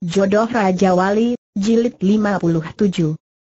Jodoh Raja Wali, Jilid 57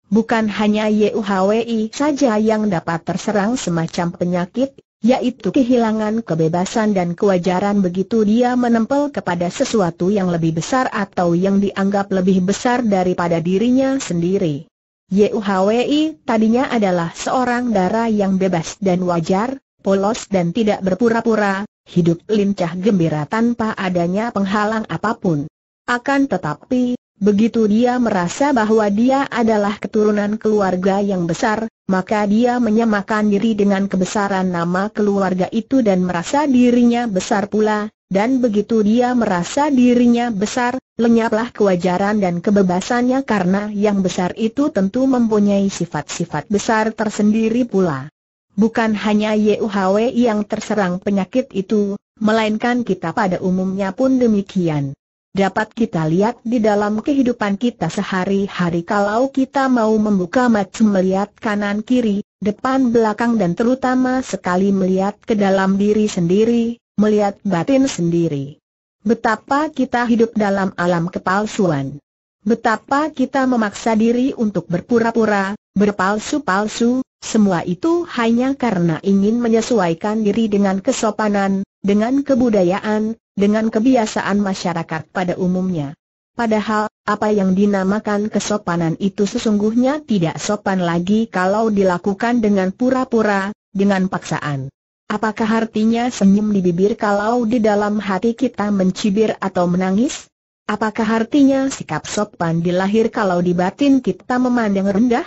Bukan hanya YUHWI saja yang dapat terserang semacam penyakit, yaitu kehilangan kebebasan dan kewajaran begitu dia menempel kepada sesuatu yang lebih besar atau yang dianggap lebih besar daripada dirinya sendiri. YUHWI tadinya adalah seorang darah yang bebas dan wajar, polos dan tidak berpura-pura, hidup lincah gembira tanpa adanya penghalang apapun. Akan tetapi, begitu dia merasa bahwa dia adalah keturunan keluarga yang besar, maka dia menyamakan diri dengan kebesaran nama keluarga itu dan merasa dirinya besar pula, dan begitu dia merasa dirinya besar, lenyaplah kewajaran dan kebebasannya karena yang besar itu tentu mempunyai sifat-sifat besar tersendiri pula. Bukan hanya YUHW yang terserang penyakit itu, melainkan kita pada umumnya pun demikian dapat kita lihat di dalam kehidupan kita sehari-hari kalau kita mau membuka mata melihat kanan kiri, depan belakang dan terutama sekali melihat ke dalam diri sendiri, melihat batin sendiri. Betapa kita hidup dalam alam kepalsuan. Betapa kita memaksa diri untuk berpura-pura, berpalsu-palsu, semua itu hanya karena ingin menyesuaikan diri dengan kesopanan, dengan kebudayaan, dengan kebiasaan masyarakat pada umumnya. Padahal, apa yang dinamakan kesopanan itu sesungguhnya tidak sopan lagi kalau dilakukan dengan pura-pura, dengan paksaan. Apakah artinya senyum di bibir kalau di dalam hati kita mencibir atau menangis? Apakah artinya sikap sopan di lahir kalau di batin kita memandang rendah?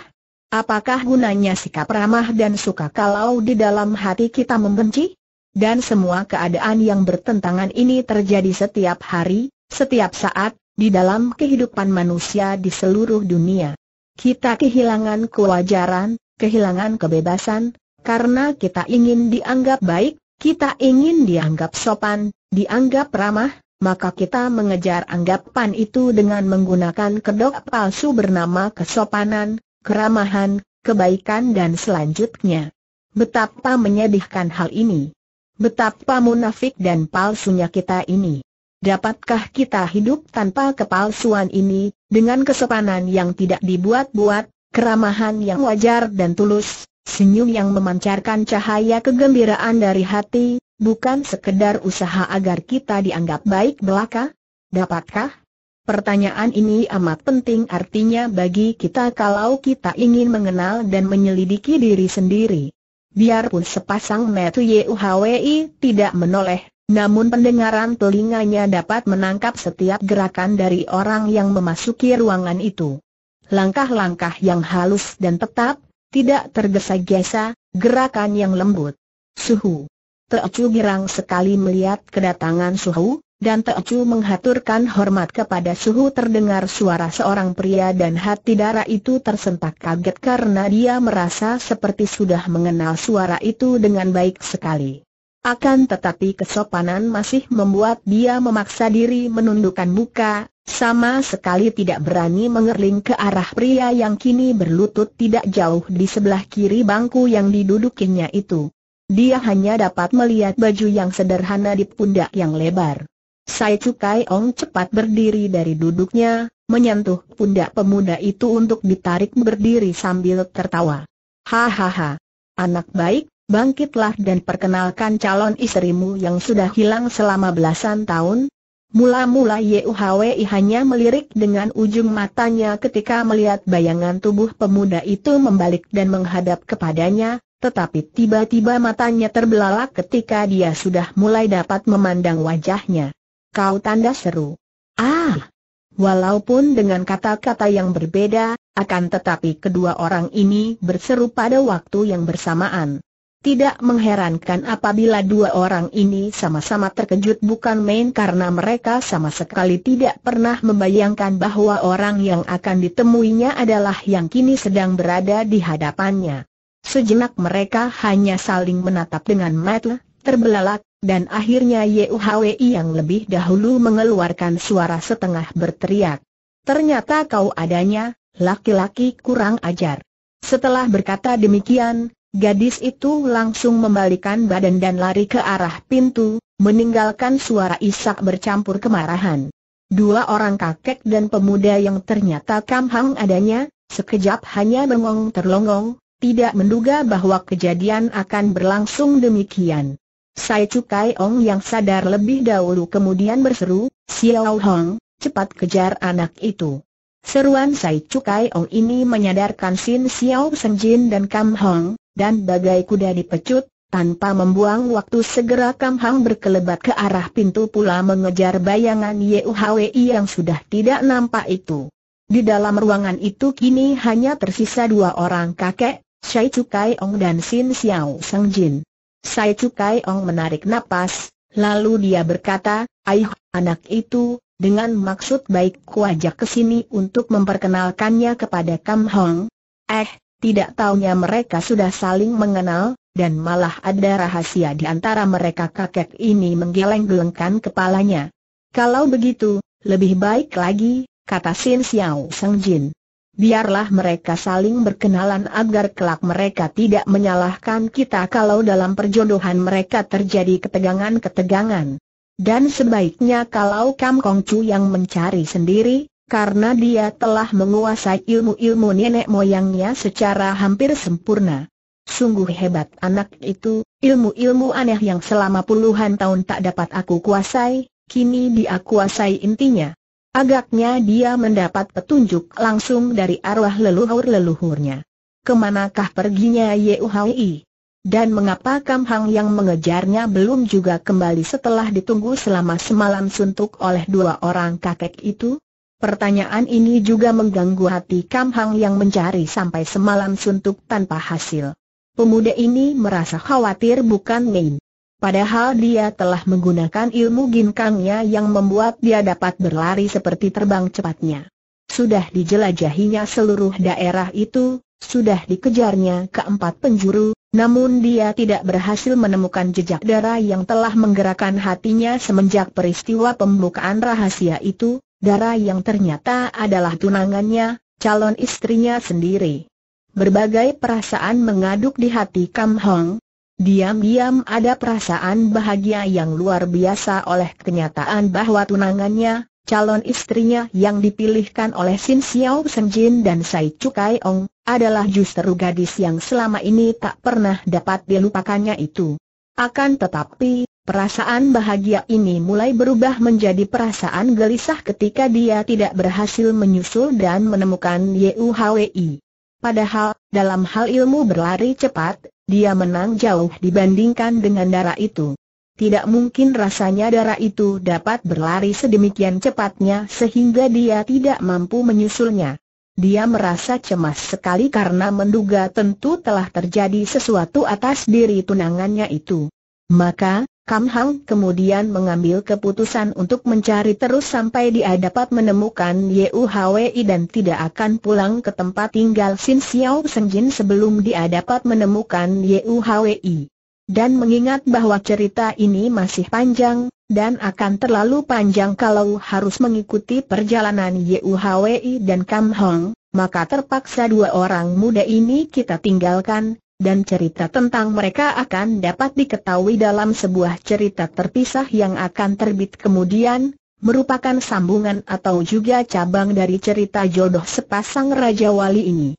Apakah gunanya sikap ramah dan suka kalau di dalam hati kita membenci? dan semua keadaan yang bertentangan ini terjadi setiap hari, setiap saat, di dalam kehidupan manusia di seluruh dunia. Kita kehilangan kewajaran, kehilangan kebebasan, karena kita ingin dianggap baik, kita ingin dianggap sopan, dianggap ramah, maka kita mengejar anggapan itu dengan menggunakan kedok palsu bernama kesopanan, keramahan, kebaikan dan selanjutnya. Betapa menyedihkan hal ini. Betapa munafik dan palsunya kita ini. Dapatkah kita hidup tanpa kepalsuan ini, dengan kesopanan yang tidak dibuat-buat, keramahan yang wajar dan tulus, senyum yang memancarkan cahaya kegembiraan dari hati, bukan sekedar usaha agar kita dianggap baik belaka? Dapatkah? Pertanyaan ini amat penting artinya bagi kita kalau kita ingin mengenal dan menyelidiki diri sendiri. Biarpun sepasang metu Yuhwi tidak menoleh, namun pendengaran telinganya dapat menangkap setiap gerakan dari orang yang memasuki ruangan itu. Langkah-langkah yang halus dan tetap, tidak tergesa-gesa, gerakan yang lembut. Suhu. Teocu girang sekali melihat kedatangan Suhu, dan Teocu menghaturkan hormat kepada suhu terdengar suara seorang pria dan hati darah itu tersentak kaget karena dia merasa seperti sudah mengenal suara itu dengan baik sekali. Akan tetapi kesopanan masih membuat dia memaksa diri menundukkan muka, sama sekali tidak berani mengerling ke arah pria yang kini berlutut tidak jauh di sebelah kiri bangku yang didudukinya itu. Dia hanya dapat melihat baju yang sederhana di pundak yang lebar. Sai Cukai Ong cepat berdiri dari duduknya, menyentuh pundak pemuda itu untuk ditarik berdiri sambil tertawa. Hahaha. Anak baik, bangkitlah dan perkenalkan calon istrimu yang sudah hilang selama belasan tahun. Mula-mula Yuhwei hanya melirik dengan ujung matanya ketika melihat bayangan tubuh pemuda itu membalik dan menghadap kepadanya, tetapi tiba-tiba matanya terbelalak ketika dia sudah mulai dapat memandang wajahnya kau tanda seru. Ah! Walaupun dengan kata-kata yang berbeda, akan tetapi kedua orang ini berseru pada waktu yang bersamaan. Tidak mengherankan apabila dua orang ini sama-sama terkejut bukan main karena mereka sama sekali tidak pernah membayangkan bahwa orang yang akan ditemuinya adalah yang kini sedang berada di hadapannya. Sejenak mereka hanya saling menatap dengan mata terbelalak, dan akhirnya Yuhwei yang lebih dahulu mengeluarkan suara setengah berteriak. Ternyata kau adanya, laki-laki kurang ajar. Setelah berkata demikian, gadis itu langsung membalikan badan dan lari ke arah pintu, meninggalkan suara isak bercampur kemarahan. Dua orang kakek dan pemuda yang ternyata kamhang adanya, sekejap hanya mengong terlongong, tidak menduga bahwa kejadian akan berlangsung demikian. Sai Cukai Ong yang sadar lebih dahulu kemudian berseru, Xiao Hong, cepat kejar anak itu. Seruan Sai Cukai Ong ini menyadarkan Sin Xiao Jin dan Kam Hong, dan bagai kuda dipecut, tanpa membuang waktu segera Kam Hong berkelebat ke arah pintu pula mengejar bayangan Yuhwi yang sudah tidak nampak itu. Di dalam ruangan itu kini hanya tersisa dua orang kakek, Sai Cukai Ong dan Sin Xiao Sang Jin. Sai Cukai Ong menarik napas, lalu dia berkata, Aih, anak itu, dengan maksud baik ajak ke sini untuk memperkenalkannya kepada Kam Hong. Eh, tidak taunya mereka sudah saling mengenal, dan malah ada rahasia di antara mereka kakek ini menggeleng-gelengkan kepalanya. Kalau begitu, lebih baik lagi, kata Sin Xiao Seng Jin biarlah mereka saling berkenalan agar kelak mereka tidak menyalahkan kita kalau dalam perjodohan mereka terjadi ketegangan-ketegangan. Dan sebaiknya kalau Kam Kong Chu yang mencari sendiri, karena dia telah menguasai ilmu-ilmu nenek moyangnya secara hampir sempurna. Sungguh hebat anak itu, ilmu-ilmu aneh yang selama puluhan tahun tak dapat aku kuasai, kini dia kuasai intinya. Agaknya dia mendapat petunjuk langsung dari arwah leluhur-leluhurnya. Kemanakah perginya Yehuhi? Dan mengapa Kam Hang yang mengejarnya belum juga kembali setelah ditunggu selama semalam suntuk oleh dua orang kakek itu? Pertanyaan ini juga mengganggu hati Kam Hang yang mencari sampai semalam suntuk tanpa hasil. Pemuda ini merasa khawatir bukan main. Padahal dia telah menggunakan ilmu ginkangnya yang membuat dia dapat berlari seperti terbang cepatnya. Sudah dijelajahinya seluruh daerah itu, sudah dikejarnya keempat penjuru, namun dia tidak berhasil menemukan jejak darah yang telah menggerakkan hatinya semenjak peristiwa pembukaan rahasia itu, darah yang ternyata adalah tunangannya, calon istrinya sendiri. Berbagai perasaan mengaduk di hati Kam Hong, Diam-diam ada perasaan bahagia yang luar biasa oleh kenyataan bahwa tunangannya, calon istrinya yang dipilihkan oleh Sin Xiao Jin dan Sai Kai Ong, adalah justru gadis yang selama ini tak pernah dapat dilupakannya itu. Akan tetapi, perasaan bahagia ini mulai berubah menjadi perasaan gelisah ketika dia tidak berhasil menyusul dan menemukan Yu Hwi. Padahal, dalam hal ilmu berlari cepat, dia menang jauh dibandingkan dengan darah itu. Tidak mungkin rasanya darah itu dapat berlari sedemikian cepatnya sehingga dia tidak mampu menyusulnya. Dia merasa cemas sekali karena menduga tentu telah terjadi sesuatu atas diri tunangannya itu. Maka, Kam Hang kemudian mengambil keputusan untuk mencari terus sampai dia dapat menemukan Hwei dan tidak akan pulang ke tempat tinggal Sin Xiao Jin sebelum dia dapat menemukan Hwei. Dan mengingat bahwa cerita ini masih panjang, dan akan terlalu panjang kalau harus mengikuti perjalanan Hwei dan Kam Hang, maka terpaksa dua orang muda ini kita tinggalkan, dan cerita tentang mereka akan dapat diketahui dalam sebuah cerita terpisah yang akan terbit kemudian, merupakan sambungan atau juga cabang dari cerita jodoh sepasang Raja Wali ini.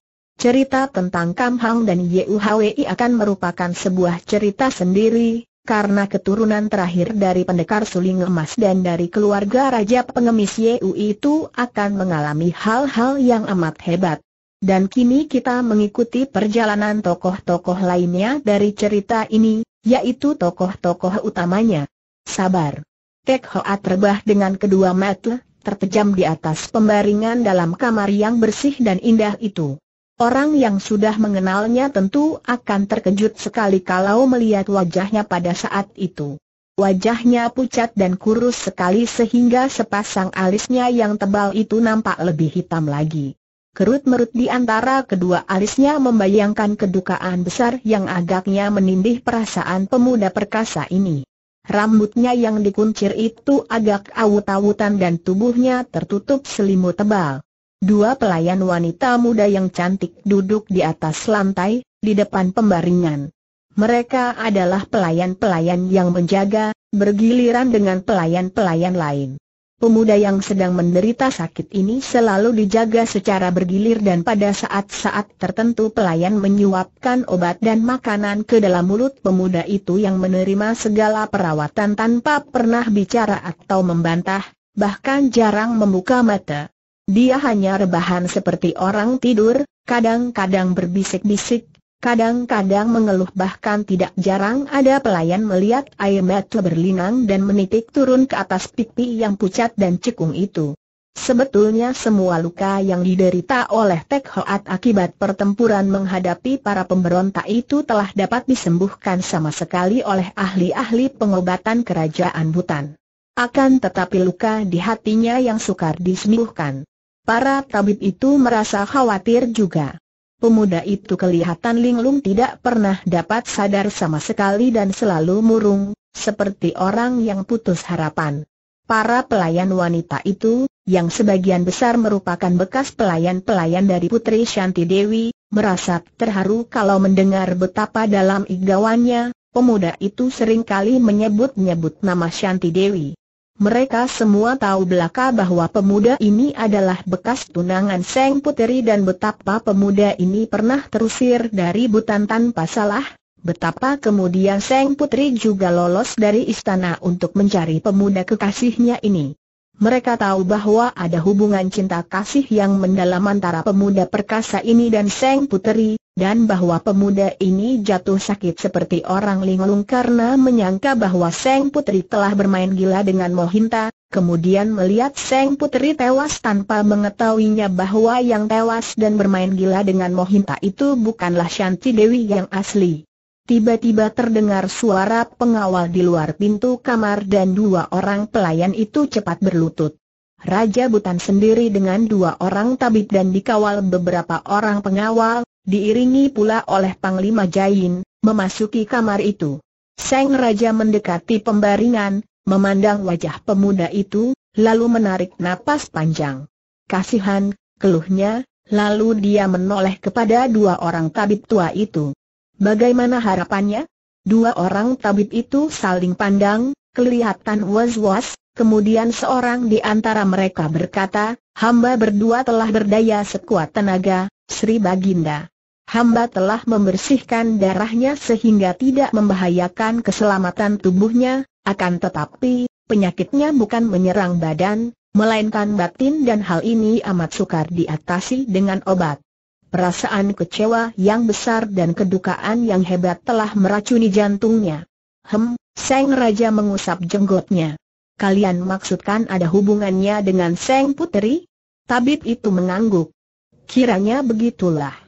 Cerita tentang Kam Hang dan Yuhwi akan merupakan sebuah cerita sendiri, karena keturunan terakhir dari pendekar suling emas dan dari keluarga Raja Pengemis Yeu itu akan mengalami hal-hal yang amat hebat. Dan kini kita mengikuti perjalanan tokoh-tokoh lainnya dari cerita ini, yaitu tokoh-tokoh utamanya. Sabar. Tek Hoa terbah dengan kedua mata, terpejam di atas pembaringan dalam kamar yang bersih dan indah itu. Orang yang sudah mengenalnya tentu akan terkejut sekali kalau melihat wajahnya pada saat itu. Wajahnya pucat dan kurus sekali sehingga sepasang alisnya yang tebal itu nampak lebih hitam lagi. Kerut-merut di antara kedua alisnya membayangkan kedukaan besar yang agaknya menindih perasaan pemuda perkasa ini. Rambutnya yang dikuncir itu agak awut-awutan dan tubuhnya tertutup selimut tebal. Dua pelayan wanita muda yang cantik duduk di atas lantai, di depan pembaringan. Mereka adalah pelayan-pelayan yang menjaga, bergiliran dengan pelayan-pelayan lain pemuda yang sedang menderita sakit ini selalu dijaga secara bergilir dan pada saat-saat tertentu pelayan menyuapkan obat dan makanan ke dalam mulut pemuda itu yang menerima segala perawatan tanpa pernah bicara atau membantah, bahkan jarang membuka mata. Dia hanya rebahan seperti orang tidur, kadang-kadang berbisik-bisik, Kadang-kadang mengeluh bahkan tidak jarang ada pelayan melihat air mata berlinang dan menitik turun ke atas pipi yang pucat dan cekung itu. Sebetulnya semua luka yang diderita oleh Tek Hoat akibat pertempuran menghadapi para pemberontak itu telah dapat disembuhkan sama sekali oleh ahli-ahli pengobatan kerajaan Butan. Akan tetapi luka di hatinya yang sukar disembuhkan. Para tabib itu merasa khawatir juga. Pemuda itu kelihatan linglung tidak pernah dapat sadar sama sekali dan selalu murung, seperti orang yang putus harapan. Para pelayan wanita itu, yang sebagian besar merupakan bekas pelayan-pelayan dari Putri Shanti Dewi, merasa terharu kalau mendengar betapa dalam igawannya, pemuda itu seringkali menyebut-nyebut nama Shanti Dewi. Mereka semua tahu belaka bahwa pemuda ini adalah bekas tunangan Seng Puteri dan betapa pemuda ini pernah terusir dari Butan tanpa salah, betapa kemudian Seng Puteri juga lolos dari istana untuk mencari pemuda kekasihnya ini. Mereka tahu bahwa ada hubungan cinta kasih yang mendalam antara pemuda perkasa ini dan Seng Puteri, dan bahwa pemuda ini jatuh sakit seperti orang linglung karena menyangka bahwa Seng Putri telah bermain gila dengan Mohinta, kemudian melihat Seng Putri tewas tanpa mengetahuinya bahwa yang tewas dan bermain gila dengan Mohinta itu bukanlah Shanti Dewi yang asli. Tiba-tiba terdengar suara pengawal di luar pintu kamar dan dua orang pelayan itu cepat berlutut. Raja Butan sendiri dengan dua orang tabib dan dikawal beberapa orang pengawal, Diiringi pula oleh Panglima Jain, memasuki kamar itu. Seng Raja mendekati pembaringan, memandang wajah pemuda itu, lalu menarik napas panjang. Kasihan, keluhnya, lalu dia menoleh kepada dua orang tabib tua itu. Bagaimana harapannya? Dua orang tabib itu saling pandang, kelihatan was-was, kemudian seorang di antara mereka berkata, hamba berdua telah berdaya sekuat tenaga, Sri Baginda hamba telah membersihkan darahnya sehingga tidak membahayakan keselamatan tubuhnya, akan tetapi, penyakitnya bukan menyerang badan, melainkan batin dan hal ini amat sukar diatasi dengan obat. Perasaan kecewa yang besar dan kedukaan yang hebat telah meracuni jantungnya. Hem, Seng Raja mengusap jenggotnya. Kalian maksudkan ada hubungannya dengan Seng Putri? Tabib itu mengangguk. Kiranya begitulah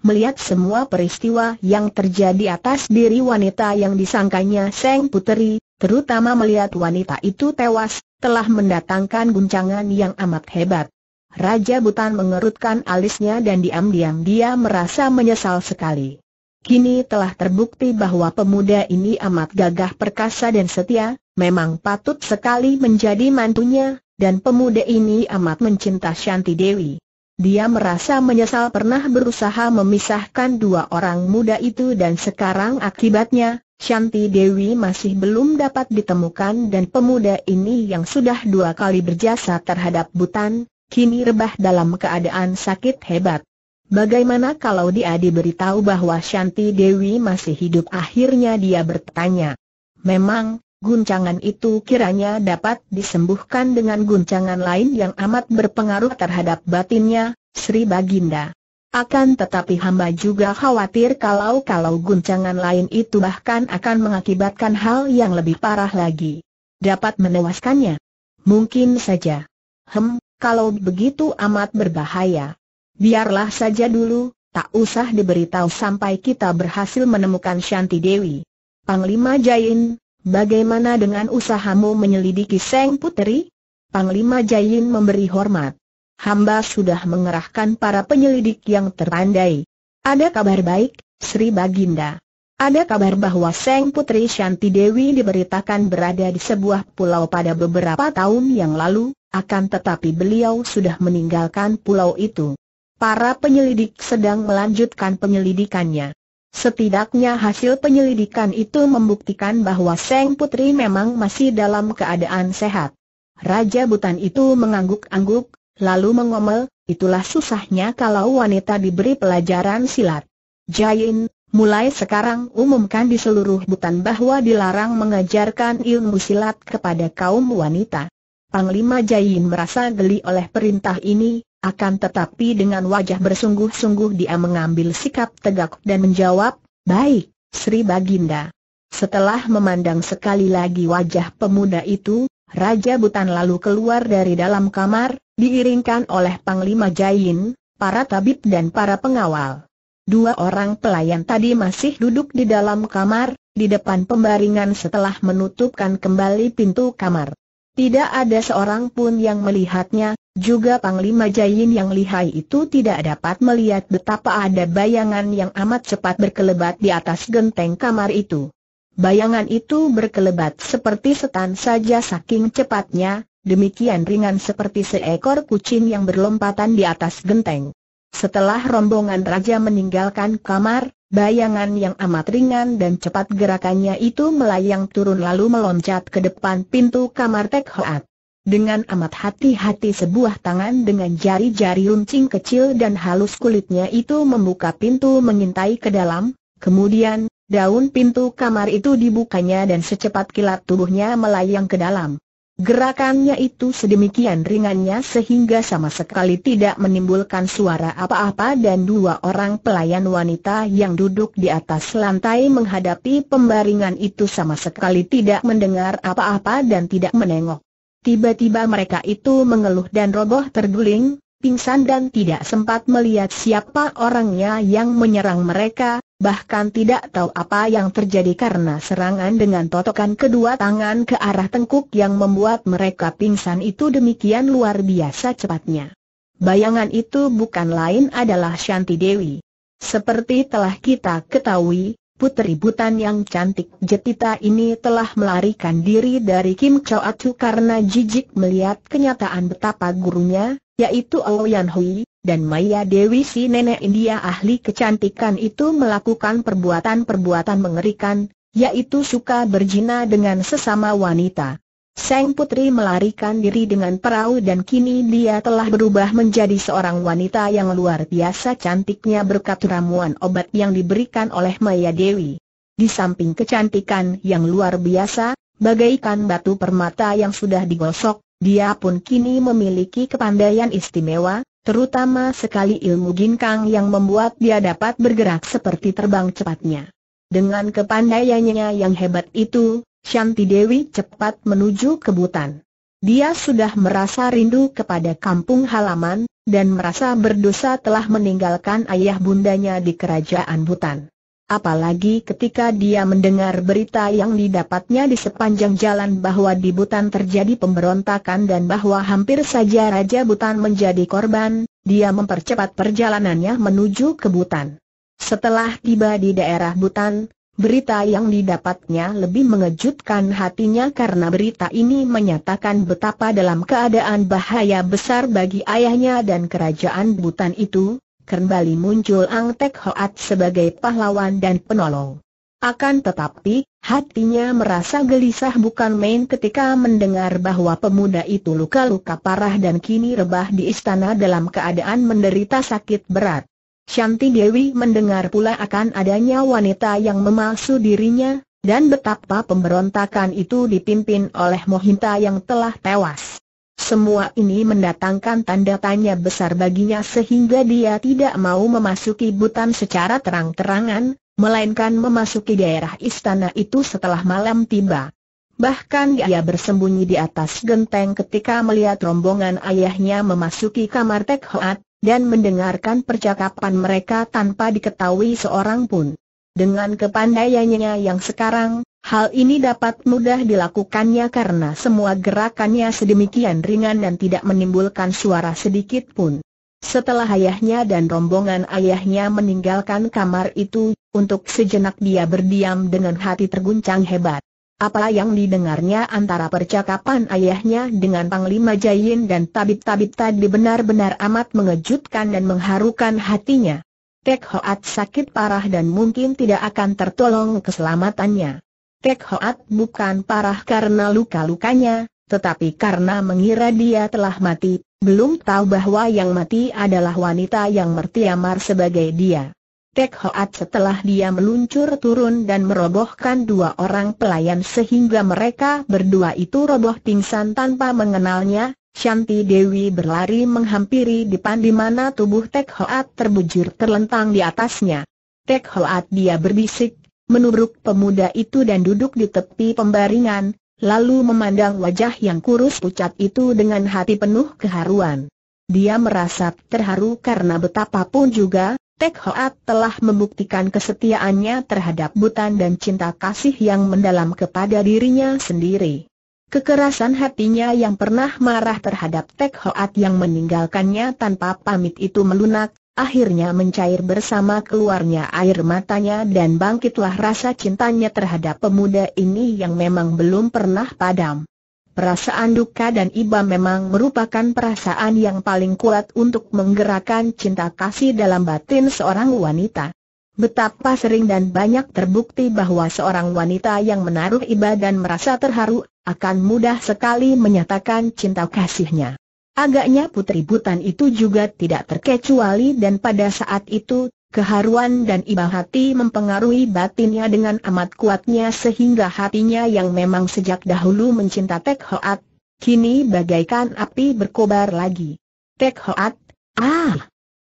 melihat semua peristiwa yang terjadi atas diri wanita yang disangkanya Seng Puteri, terutama melihat wanita itu tewas, telah mendatangkan guncangan yang amat hebat. Raja Butan mengerutkan alisnya dan diam-diam dia merasa menyesal sekali. Kini telah terbukti bahwa pemuda ini amat gagah perkasa dan setia, memang patut sekali menjadi mantunya, dan pemuda ini amat mencinta Shanti Dewi. Dia merasa menyesal pernah berusaha memisahkan dua orang muda itu dan sekarang akibatnya, Shanti Dewi masih belum dapat ditemukan dan pemuda ini yang sudah dua kali berjasa terhadap Butan, kini rebah dalam keadaan sakit hebat. Bagaimana kalau dia diberitahu bahwa Shanti Dewi masih hidup akhirnya dia bertanya. Memang, guncangan itu kiranya dapat disembuhkan dengan guncangan lain yang amat berpengaruh terhadap batinnya, Sri Baginda. Akan tetapi hamba juga khawatir kalau-kalau guncangan lain itu bahkan akan mengakibatkan hal yang lebih parah lagi. Dapat menewaskannya. Mungkin saja. Hem, kalau begitu amat berbahaya. Biarlah saja dulu, tak usah diberitahu sampai kita berhasil menemukan Shanti Dewi. Panglima Jain, Bagaimana dengan usahamu menyelidiki Seng Puteri? Panglima Jayin memberi hormat. Hamba sudah mengerahkan para penyelidik yang terpandai. Ada kabar baik, Sri Baginda. Ada kabar bahwa Seng Putri Shanti Dewi diberitakan berada di sebuah pulau pada beberapa tahun yang lalu, akan tetapi beliau sudah meninggalkan pulau itu. Para penyelidik sedang melanjutkan penyelidikannya. Setidaknya hasil penyelidikan itu membuktikan bahwa Seng Putri memang masih dalam keadaan sehat. Raja Butan itu mengangguk-angguk, lalu mengomel, itulah susahnya kalau wanita diberi pelajaran silat. Jain, mulai sekarang umumkan di seluruh Butan bahwa dilarang mengajarkan ilmu silat kepada kaum wanita. Panglima Jain merasa geli oleh perintah ini, akan tetapi dengan wajah bersungguh-sungguh dia mengambil sikap tegak dan menjawab, Baik, Sri Baginda. Setelah memandang sekali lagi wajah pemuda itu, Raja Butan lalu keluar dari dalam kamar, diiringkan oleh Panglima Jain, para tabib dan para pengawal. Dua orang pelayan tadi masih duduk di dalam kamar, di depan pembaringan setelah menutupkan kembali pintu kamar. Tidak ada seorang pun yang melihatnya, juga Panglima Jain yang lihai itu tidak dapat melihat betapa ada bayangan yang amat cepat berkelebat di atas genteng kamar itu. Bayangan itu berkelebat seperti setan saja saking cepatnya, demikian ringan seperti seekor kucing yang berlompatan di atas genteng. Setelah rombongan raja meninggalkan kamar, Bayangan yang amat ringan dan cepat gerakannya itu melayang turun lalu meloncat ke depan pintu kamar Tek Hoat. Dengan amat hati-hati sebuah tangan dengan jari-jari runcing kecil dan halus kulitnya itu membuka pintu mengintai ke dalam, kemudian, daun pintu kamar itu dibukanya dan secepat kilat tubuhnya melayang ke dalam. Gerakannya itu sedemikian ringannya sehingga sama sekali tidak menimbulkan suara apa-apa dan dua orang pelayan wanita yang duduk di atas lantai menghadapi pembaringan itu sama sekali tidak mendengar apa-apa dan tidak menengok. Tiba-tiba mereka itu mengeluh dan roboh terguling, pingsan dan tidak sempat melihat siapa orangnya yang menyerang mereka, bahkan tidak tahu apa yang terjadi karena serangan dengan totokan kedua tangan ke arah tengkuk yang membuat mereka pingsan itu demikian luar biasa cepatnya. Bayangan itu bukan lain adalah Shanti Dewi. Seperti telah kita ketahui, putri butan yang cantik jetita ini telah melarikan diri dari Kim Choa Chu karena jijik melihat kenyataan betapa gurunya, yaitu Ouyan Hui, dan Maya Dewi si nenek India ahli kecantikan itu melakukan perbuatan-perbuatan mengerikan, yaitu suka berjina dengan sesama wanita. Sang putri melarikan diri dengan perahu dan kini dia telah berubah menjadi seorang wanita yang luar biasa cantiknya berkat ramuan obat yang diberikan oleh Maya Dewi. Di samping kecantikan yang luar biasa, bagaikan batu permata yang sudah digosok, dia pun kini memiliki kepandaian istimewa, Terutama sekali ilmu ginkang yang membuat dia dapat bergerak seperti terbang cepatnya. Dengan kepandaiannya yang hebat itu, Shanti Dewi cepat menuju ke Butan. Dia sudah merasa rindu kepada kampung halaman, dan merasa berdosa telah meninggalkan ayah bundanya di kerajaan Butan. Apalagi ketika dia mendengar berita yang didapatnya di sepanjang jalan bahwa di Butan terjadi pemberontakan dan bahwa hampir saja Raja Butan menjadi korban, dia mempercepat perjalanannya menuju ke Butan. Setelah tiba di daerah Butan, berita yang didapatnya lebih mengejutkan hatinya karena berita ini menyatakan betapa dalam keadaan bahaya besar bagi ayahnya dan kerajaan Butan itu, kembali muncul Ang Tek Hoat sebagai pahlawan dan penolong. Akan tetapi, hatinya merasa gelisah bukan main ketika mendengar bahwa pemuda itu luka-luka parah dan kini rebah di istana dalam keadaan menderita sakit berat. Shanti Dewi mendengar pula akan adanya wanita yang memalsu dirinya, dan betapa pemberontakan itu dipimpin oleh Mohinta yang telah tewas. Semua ini mendatangkan tanda tanya besar baginya sehingga dia tidak mau memasuki butan secara terang-terangan, melainkan memasuki daerah istana itu setelah malam tiba. Bahkan dia bersembunyi di atas genteng ketika melihat rombongan ayahnya memasuki kamar Tek Hoat, dan mendengarkan percakapan mereka tanpa diketahui seorang pun. Dengan kepandaiannya yang sekarang, Hal ini dapat mudah dilakukannya karena semua gerakannya sedemikian ringan dan tidak menimbulkan suara sedikit pun. Setelah ayahnya dan rombongan ayahnya meninggalkan kamar itu, untuk sejenak dia berdiam dengan hati terguncang hebat. Apa yang didengarnya antara percakapan ayahnya dengan Panglima Jayin dan tabib-tabib tadi benar-benar amat mengejutkan dan mengharukan hatinya. Tek Hoat sakit parah dan mungkin tidak akan tertolong keselamatannya. Tek Hoat bukan parah karena luka-lukanya, tetapi karena mengira dia telah mati, belum tahu bahwa yang mati adalah wanita yang mertiamar sebagai dia. Tek Hoat setelah dia meluncur turun dan merobohkan dua orang pelayan sehingga mereka berdua itu roboh pingsan tanpa mengenalnya, Shanti Dewi berlari menghampiri depan di mana tubuh Tek Hoat terbujur terlentang di atasnya. Tek Hoat dia berbisik, menurut pemuda itu dan duduk di tepi pembaringan, lalu memandang wajah yang kurus pucat itu dengan hati penuh keharuan. Dia merasa terharu karena betapapun juga, Tek Hoat telah membuktikan kesetiaannya terhadap Butan dan cinta kasih yang mendalam kepada dirinya sendiri. Kekerasan hatinya yang pernah marah terhadap Tek Hoat yang meninggalkannya tanpa pamit itu melunak, akhirnya mencair bersama keluarnya air matanya dan bangkitlah rasa cintanya terhadap pemuda ini yang memang belum pernah padam. Perasaan duka dan iba memang merupakan perasaan yang paling kuat untuk menggerakkan cinta kasih dalam batin seorang wanita. Betapa sering dan banyak terbukti bahwa seorang wanita yang menaruh iba dan merasa terharu, akan mudah sekali menyatakan cinta kasihnya. Agaknya putri butan itu juga tidak terkecuali dan pada saat itu, keharuan dan iba hati mempengaruhi batinnya dengan amat kuatnya sehingga hatinya yang memang sejak dahulu mencinta Tek Hoat, kini bagaikan api berkobar lagi. Tek Hoat, ah,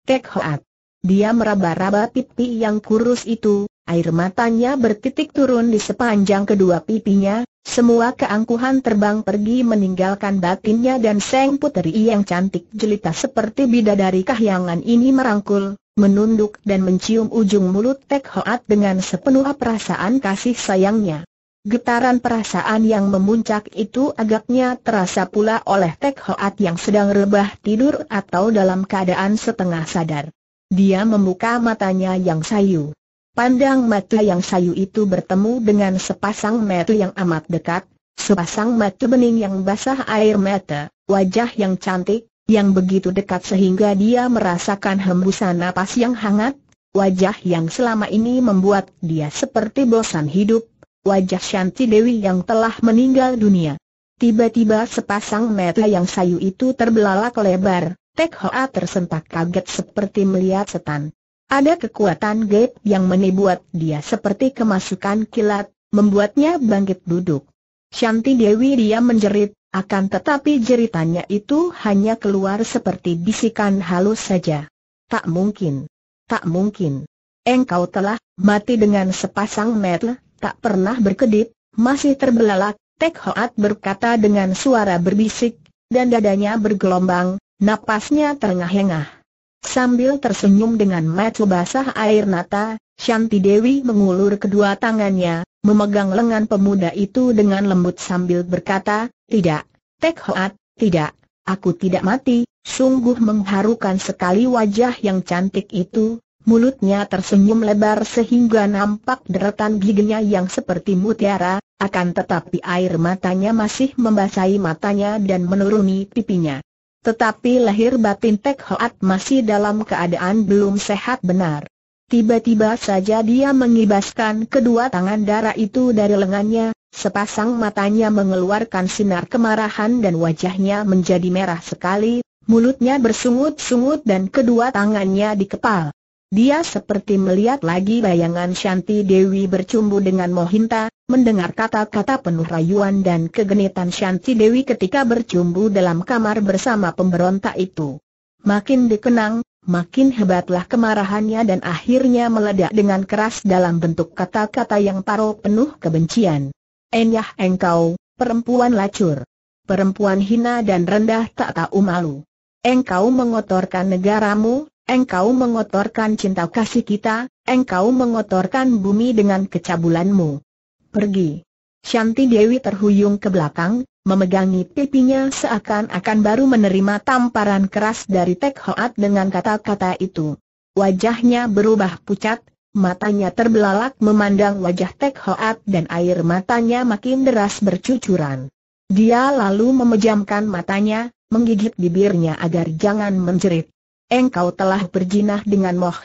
Tek Hoat. Dia meraba-raba pipi yang kurus itu, air matanya bertitik turun di sepanjang kedua pipinya, semua keangkuhan terbang pergi meninggalkan batinnya dan Seng puteri yang cantik jelita seperti bidadari kahyangan ini merangkul, menunduk dan mencium ujung mulut Tek Hoat dengan sepenuh perasaan kasih sayangnya. Getaran perasaan yang memuncak itu agaknya terasa pula oleh Tek Hoat yang sedang rebah tidur atau dalam keadaan setengah sadar. Dia membuka matanya yang sayu. Pandang mata yang sayu itu bertemu dengan sepasang mata yang amat dekat, sepasang mata bening yang basah air mata, wajah yang cantik, yang begitu dekat sehingga dia merasakan hembusan napas yang hangat, wajah yang selama ini membuat dia seperti bosan hidup, wajah Shanti Dewi yang telah meninggal dunia. Tiba-tiba sepasang mata yang sayu itu terbelalak lebar, Tek Hoa tersentak kaget seperti melihat setan. Ada kekuatan gaib yang menibuat dia seperti kemasukan kilat, membuatnya bangkit duduk. Shanti Dewi dia menjerit, akan tetapi jeritannya itu hanya keluar seperti bisikan halus saja. Tak mungkin. Tak mungkin. Engkau telah mati dengan sepasang mata, tak pernah berkedip, masih terbelalak. Tek Hoat berkata dengan suara berbisik, dan dadanya bergelombang, napasnya terengah-engah. Sambil tersenyum dengan mata basah air mata, Shanti Dewi mengulur kedua tangannya, memegang lengan pemuda itu dengan lembut sambil berkata, Tidak, Tek Hoat, tidak, aku tidak mati, sungguh mengharukan sekali wajah yang cantik itu, mulutnya tersenyum lebar sehingga nampak deretan giginya yang seperti mutiara, akan tetapi air matanya masih membasahi matanya dan menuruni pipinya. Tetapi lahir batin Tek Hoat masih dalam keadaan belum sehat benar. Tiba-tiba saja dia mengibaskan kedua tangan darah itu dari lengannya, sepasang matanya mengeluarkan sinar kemarahan dan wajahnya menjadi merah sekali, mulutnya bersungut-sungut dan kedua tangannya dikepal. Dia seperti melihat lagi bayangan Shanti Dewi bercumbu dengan Mohinta, Mendengar kata-kata penuh rayuan dan kegenitan Shanti Dewi ketika bercumbu dalam kamar bersama pemberontak itu. Makin dikenang, makin hebatlah kemarahannya dan akhirnya meledak dengan keras dalam bentuk kata-kata yang paruh penuh kebencian. Enyah engkau, perempuan lacur. Perempuan hina dan rendah tak tahu malu. Engkau mengotorkan negaramu, engkau mengotorkan cinta kasih kita, engkau mengotorkan bumi dengan kecabulanmu pergi. Shanti Dewi terhuyung ke belakang, memegangi pipinya seakan-akan baru menerima tamparan keras dari Tek Hoat dengan kata-kata itu. Wajahnya berubah pucat, matanya terbelalak memandang wajah Tek Hoat dan air matanya makin deras bercucuran. Dia lalu memejamkan matanya, menggigit bibirnya agar jangan menjerit. Engkau telah berjinah dengan Moh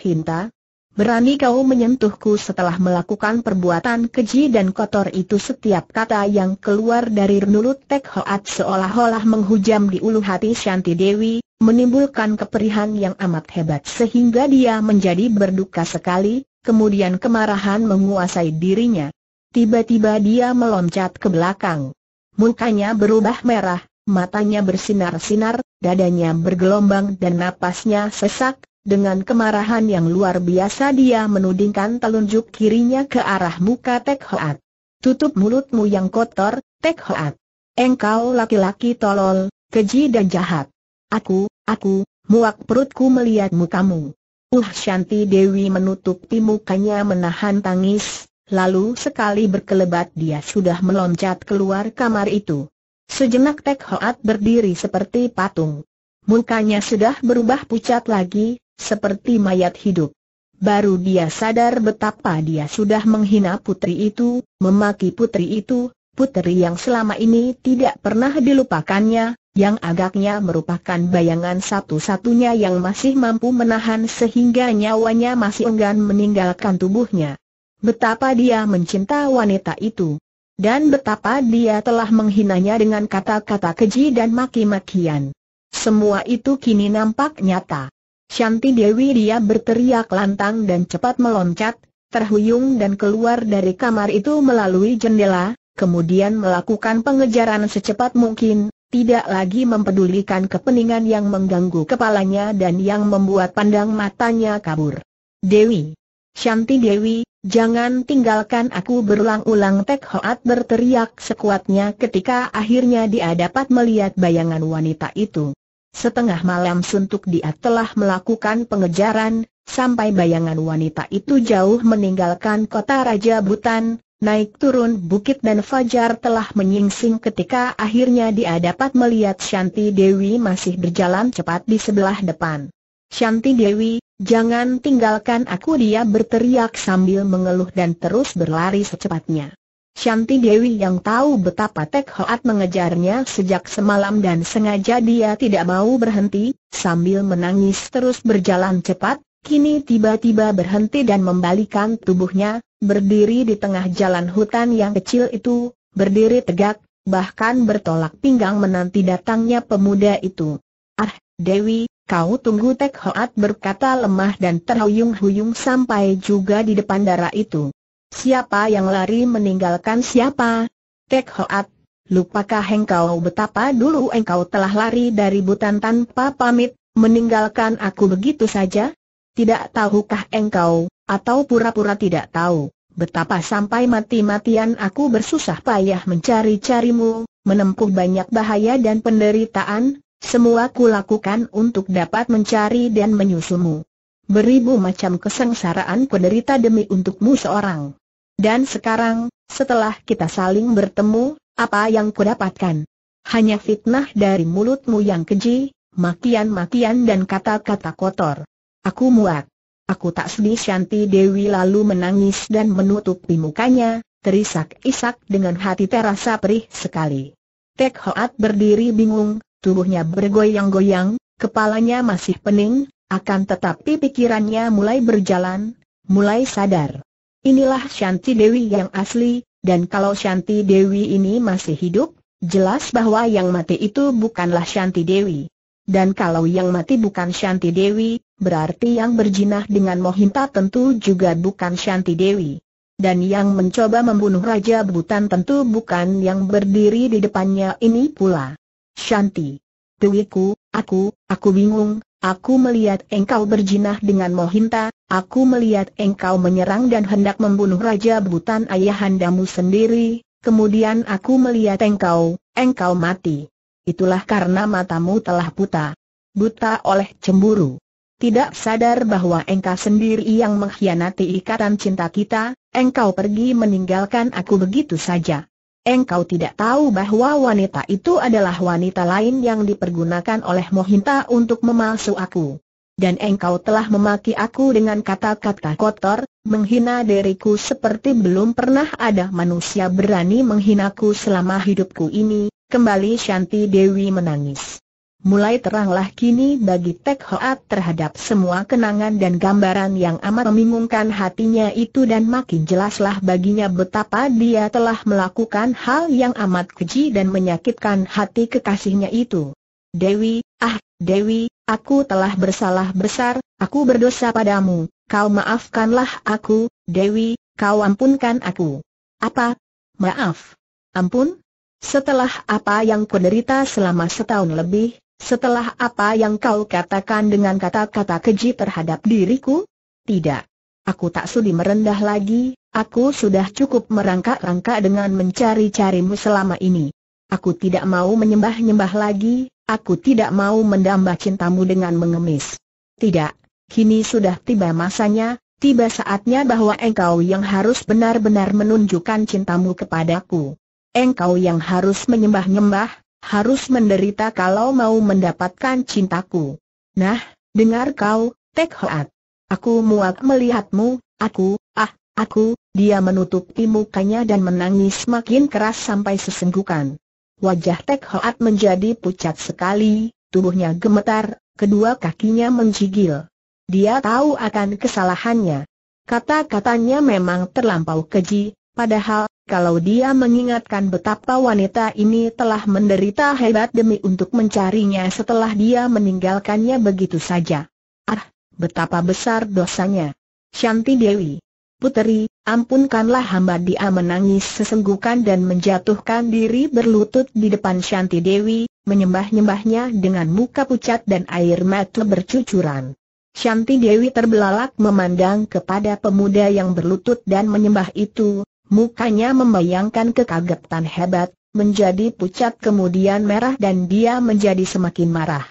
Berani kau menyentuhku setelah melakukan perbuatan keji dan kotor itu setiap kata yang keluar dari Nulut Tek Hoat seolah-olah menghujam di ulu hati Shanti Dewi, menimbulkan keperihan yang amat hebat sehingga dia menjadi berduka sekali, kemudian kemarahan menguasai dirinya. Tiba-tiba dia meloncat ke belakang. Mukanya berubah merah, matanya bersinar-sinar, dadanya bergelombang dan napasnya sesak, dengan kemarahan yang luar biasa dia menudingkan telunjuk kirinya ke arah muka Tek Hoat. Tutup mulutmu yang kotor, Tek Hoat. Engkau laki-laki tolol, keji dan jahat. Aku, aku, muak perutku melihat mukamu. Uh Shanti Dewi menutupi mukanya menahan tangis, lalu sekali berkelebat dia sudah meloncat keluar kamar itu. Sejenak Tek Hoat berdiri seperti patung. Mukanya sudah berubah pucat lagi, seperti mayat hidup. Baru dia sadar betapa dia sudah menghina putri itu, memaki putri itu, putri yang selama ini tidak pernah dilupakannya, yang agaknya merupakan bayangan satu-satunya yang masih mampu menahan sehingga nyawanya masih enggan meninggalkan tubuhnya. Betapa dia mencinta wanita itu dan betapa dia telah menghinanya dengan kata-kata keji dan maki-makian. Semua itu kini nampak nyata. Shanti Dewi dia berteriak lantang dan cepat meloncat, terhuyung dan keluar dari kamar itu melalui jendela, kemudian melakukan pengejaran secepat mungkin, tidak lagi mempedulikan kepeningan yang mengganggu kepalanya dan yang membuat pandang matanya kabur. Dewi! Shanti Dewi, jangan tinggalkan aku berulang-ulang Tek Hoat berteriak sekuatnya ketika akhirnya dia dapat melihat bayangan wanita itu. Setengah malam suntuk dia telah melakukan pengejaran, sampai bayangan wanita itu jauh meninggalkan kota Raja Butan, naik turun bukit dan Fajar telah menyingsing ketika akhirnya dia dapat melihat Shanti Dewi masih berjalan cepat di sebelah depan. Shanti Dewi, jangan tinggalkan aku dia berteriak sambil mengeluh dan terus berlari secepatnya. Shanti Dewi yang tahu betapa Tek Hoat mengejarnya sejak semalam dan sengaja dia tidak mau berhenti, sambil menangis terus berjalan cepat, kini tiba-tiba berhenti dan membalikan tubuhnya, berdiri di tengah jalan hutan yang kecil itu, berdiri tegak, bahkan bertolak pinggang menanti datangnya pemuda itu. Ah, Dewi, kau tunggu Tek Hoat berkata lemah dan terhuyung-huyung sampai juga di depan darah itu. Siapa yang lari meninggalkan siapa? Tek Hoat, lupakah engkau betapa dulu engkau telah lari dari butan tanpa pamit, meninggalkan aku begitu saja? Tidak tahukah engkau, atau pura-pura tidak tahu, betapa sampai mati-matian aku bersusah payah mencari-carimu, menempuh banyak bahaya dan penderitaan, semua lakukan untuk dapat mencari dan menyusumu beribu macam kesengsaraan penderita demi untukmu seorang. Dan sekarang, setelah kita saling bertemu, apa yang kudapatkan? Hanya fitnah dari mulutmu yang keji, makian-makian dan kata-kata kotor. Aku muak. Aku tak sedih Shanti Dewi lalu menangis dan menutupi mukanya, terisak-isak dengan hati terasa perih sekali. Tek Hoat berdiri bingung, tubuhnya bergoyang-goyang, kepalanya masih pening, akan tetapi pikirannya mulai berjalan, mulai sadar. Inilah Shanti Dewi yang asli, dan kalau Shanti Dewi ini masih hidup, jelas bahwa yang mati itu bukanlah Shanti Dewi. Dan kalau yang mati bukan Shanti Dewi, berarti yang berjinah dengan Mohinta tentu juga bukan Shanti Dewi. Dan yang mencoba membunuh Raja Butan tentu bukan yang berdiri di depannya ini pula. Shanti. Dewiku, aku, aku bingung, Aku melihat engkau berjinah dengan Mohinta, aku melihat engkau menyerang dan hendak membunuh Raja Butan ayahandamu sendiri, kemudian aku melihat engkau, engkau mati. Itulah karena matamu telah buta. Buta oleh cemburu. Tidak sadar bahwa engkau sendiri yang mengkhianati ikatan cinta kita, engkau pergi meninggalkan aku begitu saja. Engkau tidak tahu bahwa wanita itu adalah wanita lain yang dipergunakan oleh Mohinta untuk memalsu aku. Dan engkau telah memaki aku dengan kata-kata kotor, menghina diriku seperti belum pernah ada manusia berani menghinaku selama hidupku ini, kembali Shanti Dewi menangis. Mulai teranglah kini bagi Tek Hoat terhadap semua kenangan dan gambaran yang amat membingungkan hatinya itu dan makin jelaslah baginya betapa dia telah melakukan hal yang amat keji dan menyakitkan hati kekasihnya itu. Dewi, ah, Dewi, aku telah bersalah besar, aku berdosa padamu, kau maafkanlah aku, Dewi, kau ampunkan aku. Apa? Maaf. Ampun? Setelah apa yang kuderita selama setahun lebih, setelah apa yang kau katakan dengan kata-kata keji terhadap diriku? Tidak. Aku tak sudi merendah lagi, aku sudah cukup merangkak-rangkak dengan mencari-carimu selama ini. Aku tidak mau menyembah-nyembah lagi, aku tidak mau mendambakan cintamu dengan mengemis. Tidak, kini sudah tiba masanya, tiba saatnya bahwa engkau yang harus benar-benar menunjukkan cintamu kepadaku. Engkau yang harus menyembah-nyembah, harus menderita kalau mau mendapatkan cintaku. Nah, dengar kau, Tek Hoat. Aku muak melihatmu, aku, ah, aku, dia menutupi mukanya dan menangis makin keras sampai sesenggukan. Wajah Tek Hoat menjadi pucat sekali, tubuhnya gemetar, kedua kakinya menjigil. Dia tahu akan kesalahannya. Kata-katanya memang terlampau keji, padahal kalau dia mengingatkan betapa wanita ini telah menderita hebat demi untuk mencarinya setelah dia meninggalkannya begitu saja. Ah, betapa besar dosanya. Shanti Dewi. Puteri, ampunkanlah hamba dia menangis sesenggukan dan menjatuhkan diri berlutut di depan Shanti Dewi, menyembah-nyembahnya dengan muka pucat dan air mata bercucuran. Shanti Dewi terbelalak memandang kepada pemuda yang berlutut dan menyembah itu, Mukanya membayangkan kekagetan hebat, menjadi pucat kemudian merah dan dia menjadi semakin marah.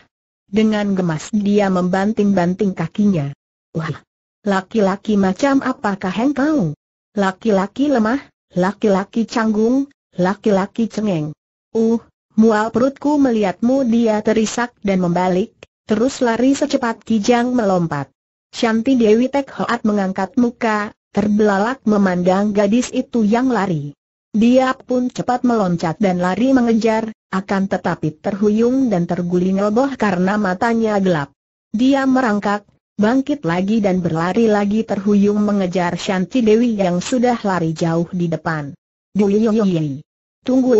Dengan gemas dia membanting-banting kakinya. Wah! Laki-laki macam apakah engkau? Laki-laki lemah, laki-laki canggung, laki-laki cengeng. Uh, mual perutku melihatmu dia terisak dan membalik, terus lari secepat kijang melompat. Shanti Dewi Tek Hoat mengangkat muka, terbelalak memandang gadis itu yang lari. Dia pun cepat meloncat dan lari mengejar, akan tetapi terhuyung dan terguling roboh karena matanya gelap. Dia merangkak, bangkit lagi dan berlari lagi terhuyung mengejar Shanti Dewi yang sudah lari jauh di depan. Duyuyuyuy. Tunggu,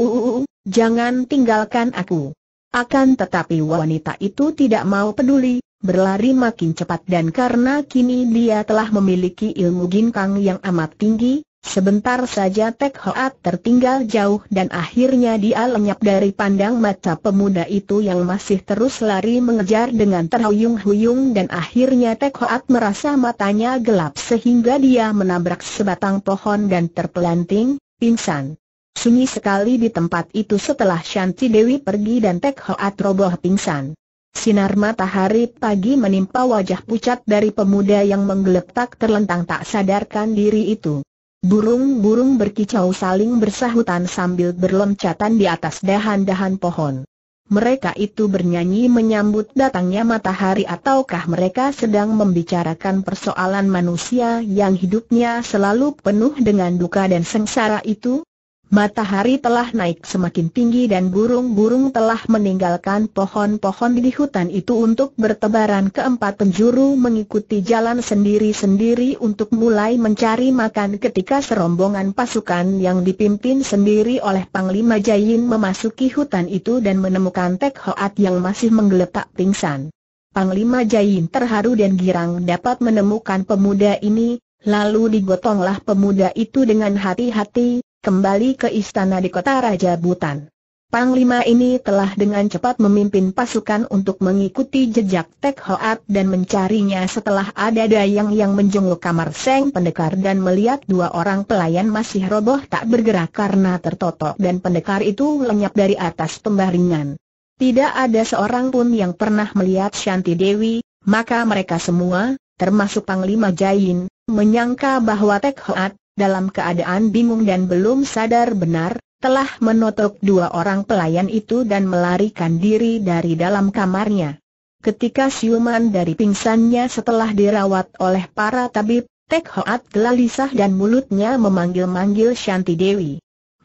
jangan tinggalkan aku. Akan tetapi wanita itu tidak mau peduli, berlari makin cepat dan karena kini dia telah memiliki ilmu ginkang yang amat tinggi, sebentar saja Tek Hoat tertinggal jauh dan akhirnya dia lenyap dari pandang mata pemuda itu yang masih terus lari mengejar dengan terhuyung-huyung dan akhirnya Tek Hoat merasa matanya gelap sehingga dia menabrak sebatang pohon dan terpelanting, pingsan. Sunyi sekali di tempat itu setelah Shanti Dewi pergi dan Tek Hoat roboh pingsan. Sinar matahari pagi menimpa wajah pucat dari pemuda yang menggeletak terlentang tak sadarkan diri itu. Burung-burung berkicau saling bersahutan sambil berloncatan di atas dahan-dahan pohon. Mereka itu bernyanyi menyambut datangnya matahari ataukah mereka sedang membicarakan persoalan manusia yang hidupnya selalu penuh dengan duka dan sengsara itu? Matahari telah naik semakin tinggi dan burung-burung telah meninggalkan pohon-pohon di hutan itu untuk bertebaran ke empat penjuru mengikuti jalan sendiri-sendiri untuk mulai mencari makan ketika serombongan pasukan yang dipimpin sendiri oleh Panglima Jain memasuki hutan itu dan menemukan Tek Hoat yang masih menggeletak pingsan. Panglima Jain terharu dan girang dapat menemukan pemuda ini, lalu digotonglah pemuda itu dengan hati-hati, kembali ke istana di kota Raja Butan. Panglima ini telah dengan cepat memimpin pasukan untuk mengikuti jejak Tek Hoat dan mencarinya setelah ada Dayang yang menjenguk kamar Seng Pendekar dan melihat dua orang pelayan masih roboh tak bergerak karena tertotok dan pendekar itu lenyap dari atas pembaringan. Tidak ada seorang pun yang pernah melihat Shanti Dewi, maka mereka semua, termasuk Panglima Jain, menyangka bahwa Tek Hoat, dalam keadaan bingung dan belum sadar benar, telah menotok dua orang pelayan itu dan melarikan diri dari dalam kamarnya. Ketika siuman dari pingsannya setelah dirawat oleh para tabib, Tek Hoat gelisah dan mulutnya memanggil-manggil Shanti Dewi.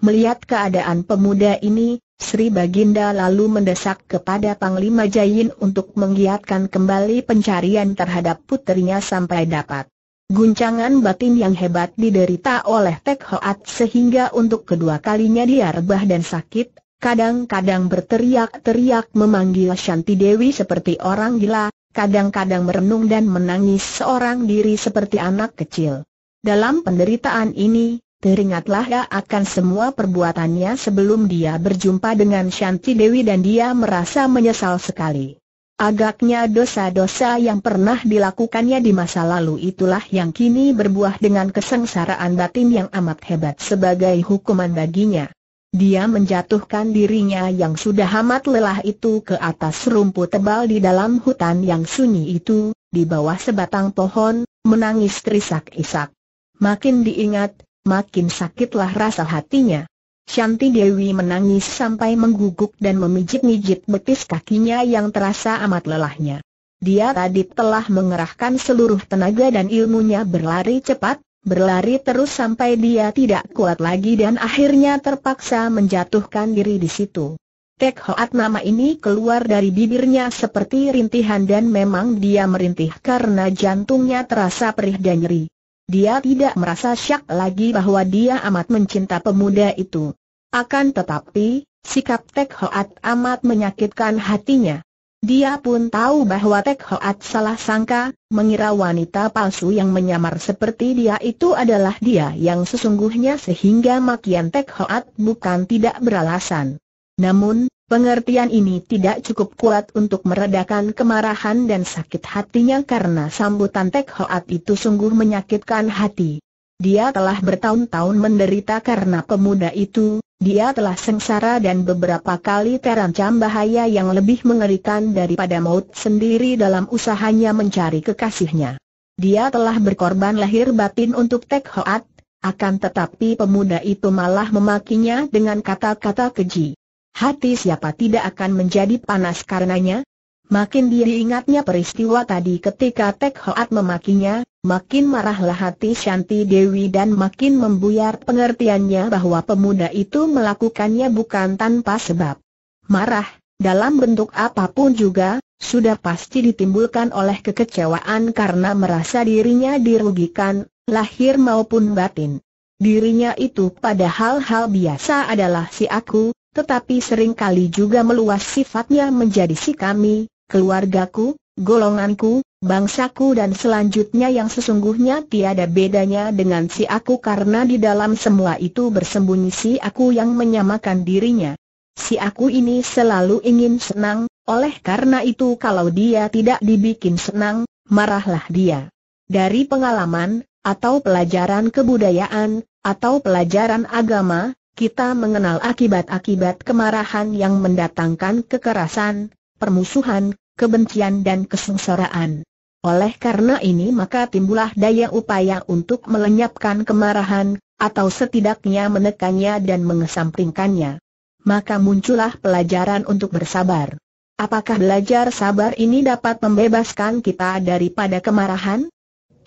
Melihat keadaan pemuda ini, Sri Baginda lalu mendesak kepada Panglima Jain untuk menggiatkan kembali pencarian terhadap putrinya sampai dapat. Guncangan batin yang hebat diderita oleh Tek Hoat sehingga untuk kedua kalinya dia rebah dan sakit, kadang-kadang berteriak-teriak memanggil Shanti Dewi seperti orang gila, kadang-kadang merenung dan menangis seorang diri seperti anak kecil. Dalam penderitaan ini, teringatlah dia akan semua perbuatannya sebelum dia berjumpa dengan Shanti Dewi dan dia merasa menyesal sekali. Agaknya dosa-dosa yang pernah dilakukannya di masa lalu itulah yang kini berbuah dengan kesengsaraan batin yang amat hebat sebagai hukuman baginya. Dia menjatuhkan dirinya yang sudah amat lelah itu ke atas rumput tebal di dalam hutan yang sunyi itu, di bawah sebatang pohon, menangis terisak-isak. Makin diingat, makin sakitlah rasa hatinya. Shanti Dewi menangis sampai mengguguk dan memijit-mijit betis kakinya yang terasa amat lelahnya. Dia tadi telah mengerahkan seluruh tenaga dan ilmunya berlari cepat, berlari terus sampai dia tidak kuat lagi dan akhirnya terpaksa menjatuhkan diri di situ. Tek Hoat nama ini keluar dari bibirnya seperti rintihan dan memang dia merintih karena jantungnya terasa perih dan nyeri. Dia tidak merasa syak lagi bahwa dia amat mencinta pemuda itu. Akan tetapi, sikap Tek Hoat amat menyakitkan hatinya. Dia pun tahu bahwa Tek Hoat salah sangka, mengira wanita palsu yang menyamar seperti dia itu adalah dia yang sesungguhnya sehingga makian Tek Hoat bukan tidak beralasan. Namun, Pengertian ini tidak cukup kuat untuk meredakan kemarahan dan sakit hatinya karena sambutan Tek Hoat itu sungguh menyakitkan hati. Dia telah bertahun-tahun menderita karena pemuda itu, dia telah sengsara dan beberapa kali terancam bahaya yang lebih mengerikan daripada maut sendiri dalam usahanya mencari kekasihnya. Dia telah berkorban lahir batin untuk Tek Hoat, akan tetapi pemuda itu malah memakinya dengan kata-kata keji. Hati siapa tidak akan menjadi panas karenanya? Makin dia diingatnya peristiwa tadi ketika Tek Hoat memakinya, makin marahlah hati Shanti Dewi dan makin membuyar pengertiannya bahwa pemuda itu melakukannya bukan tanpa sebab. Marah, dalam bentuk apapun juga, sudah pasti ditimbulkan oleh kekecewaan karena merasa dirinya dirugikan, lahir maupun batin. Dirinya itu pada hal-hal biasa adalah si aku, tetapi seringkali juga meluas sifatnya menjadi si kami, keluargaku, golonganku, bangsaku dan selanjutnya yang sesungguhnya tiada bedanya dengan si aku karena di dalam semua itu bersembunyi si aku yang menyamakan dirinya. Si aku ini selalu ingin senang, oleh karena itu kalau dia tidak dibikin senang, marahlah dia. Dari pengalaman, atau pelajaran kebudayaan, atau pelajaran agama, kita mengenal akibat-akibat kemarahan yang mendatangkan kekerasan, permusuhan, kebencian dan kesengsaraan. Oleh karena ini maka timbulah daya upaya untuk melenyapkan kemarahan, atau setidaknya menekannya dan mengesampingkannya. Maka muncullah pelajaran untuk bersabar. Apakah belajar sabar ini dapat membebaskan kita daripada kemarahan?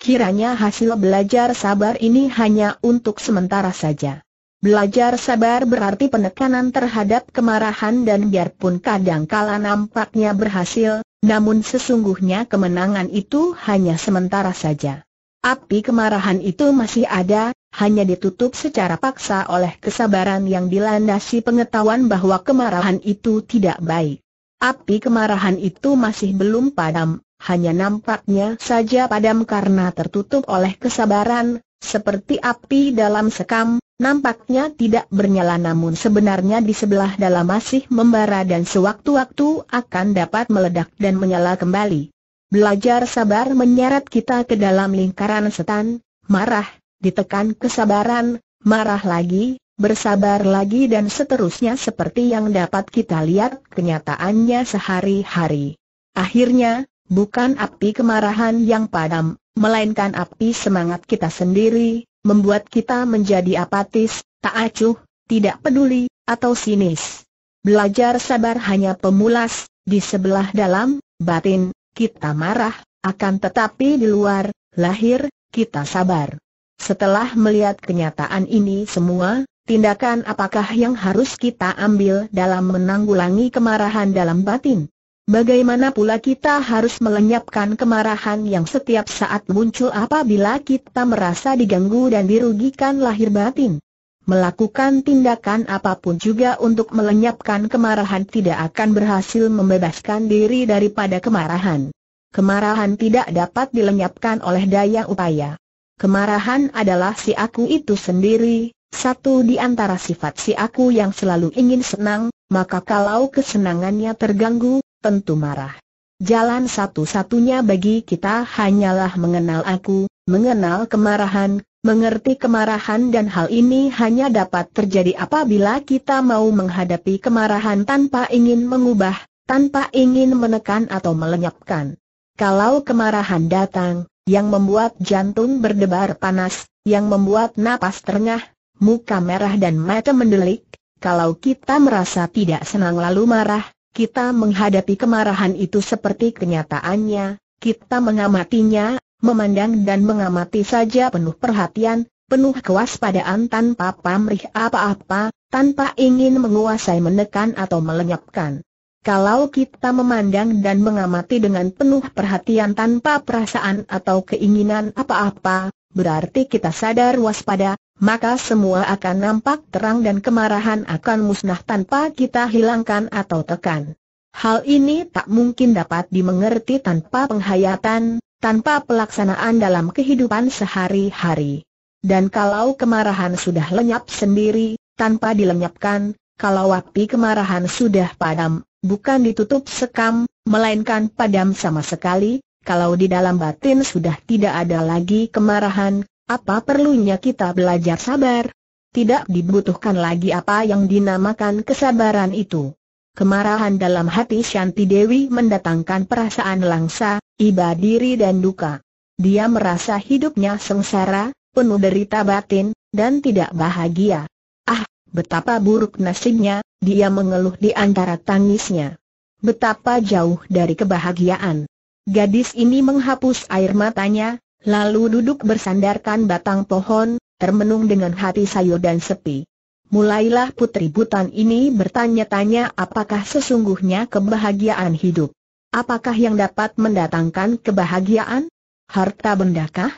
Kiranya hasil belajar sabar ini hanya untuk sementara saja. Belajar sabar berarti penekanan terhadap kemarahan dan biarpun kadang kala nampaknya berhasil, namun sesungguhnya kemenangan itu hanya sementara saja. Api kemarahan itu masih ada, hanya ditutup secara paksa oleh kesabaran yang dilandasi pengetahuan bahwa kemarahan itu tidak baik. Api kemarahan itu masih belum padam, hanya nampaknya saja padam karena tertutup oleh kesabaran, seperti api dalam sekam, nampaknya tidak bernyala namun sebenarnya di sebelah dalam masih membara dan sewaktu-waktu akan dapat meledak dan menyala kembali. Belajar sabar menyeret kita ke dalam lingkaran setan, marah, ditekan kesabaran, marah lagi, bersabar lagi dan seterusnya seperti yang dapat kita lihat kenyataannya sehari-hari. Akhirnya, bukan api kemarahan yang padam, melainkan api semangat kita sendiri, membuat kita menjadi apatis, tak acuh, tidak peduli, atau sinis. Belajar sabar hanya pemulas, di sebelah dalam, batin, kita marah, akan tetapi di luar, lahir, kita sabar. Setelah melihat kenyataan ini semua, tindakan apakah yang harus kita ambil dalam menanggulangi kemarahan dalam batin? Bagaimana pula kita harus melenyapkan kemarahan yang setiap saat muncul apabila kita merasa diganggu dan dirugikan lahir batin? Melakukan tindakan apapun juga untuk melenyapkan kemarahan tidak akan berhasil membebaskan diri daripada kemarahan. Kemarahan tidak dapat dilenyapkan oleh daya upaya. Kemarahan adalah si aku itu sendiri, satu di antara sifat si aku yang selalu ingin senang, maka kalau kesenangannya terganggu, tentu marah. Jalan satu-satunya bagi kita hanyalah mengenal aku, mengenal kemarahan, mengerti kemarahan dan hal ini hanya dapat terjadi apabila kita mau menghadapi kemarahan tanpa ingin mengubah, tanpa ingin menekan atau melenyapkan. Kalau kemarahan datang, yang membuat jantung berdebar panas, yang membuat napas terengah, muka merah dan mata mendelik, kalau kita merasa tidak senang lalu marah, kita menghadapi kemarahan itu seperti kenyataannya, kita mengamatinya, memandang dan mengamati saja penuh perhatian, penuh kewaspadaan tanpa pamrih apa-apa, tanpa ingin menguasai menekan atau melenyapkan. Kalau kita memandang dan mengamati dengan penuh perhatian tanpa perasaan atau keinginan apa-apa, berarti kita sadar waspada, maka semua akan nampak terang dan kemarahan akan musnah tanpa kita hilangkan atau tekan. Hal ini tak mungkin dapat dimengerti tanpa penghayatan, tanpa pelaksanaan dalam kehidupan sehari-hari. Dan kalau kemarahan sudah lenyap sendiri, tanpa dilenyapkan, kalau api kemarahan sudah padam, bukan ditutup sekam, melainkan padam sama sekali, kalau di dalam batin sudah tidak ada lagi kemarahan, apa perlunya kita belajar sabar? Tidak dibutuhkan lagi apa yang dinamakan kesabaran itu. Kemarahan dalam hati Shanti Dewi mendatangkan perasaan langsa, iba diri dan duka. Dia merasa hidupnya sengsara, penuh derita batin, dan tidak bahagia. Ah, betapa buruk nasibnya, dia mengeluh di antara tangisnya. Betapa jauh dari kebahagiaan. Gadis ini menghapus air matanya, lalu duduk bersandarkan batang pohon, termenung dengan hati sayu dan sepi. Mulailah putri butan ini bertanya-tanya apakah sesungguhnya kebahagiaan hidup. Apakah yang dapat mendatangkan kebahagiaan? Harta bendakah?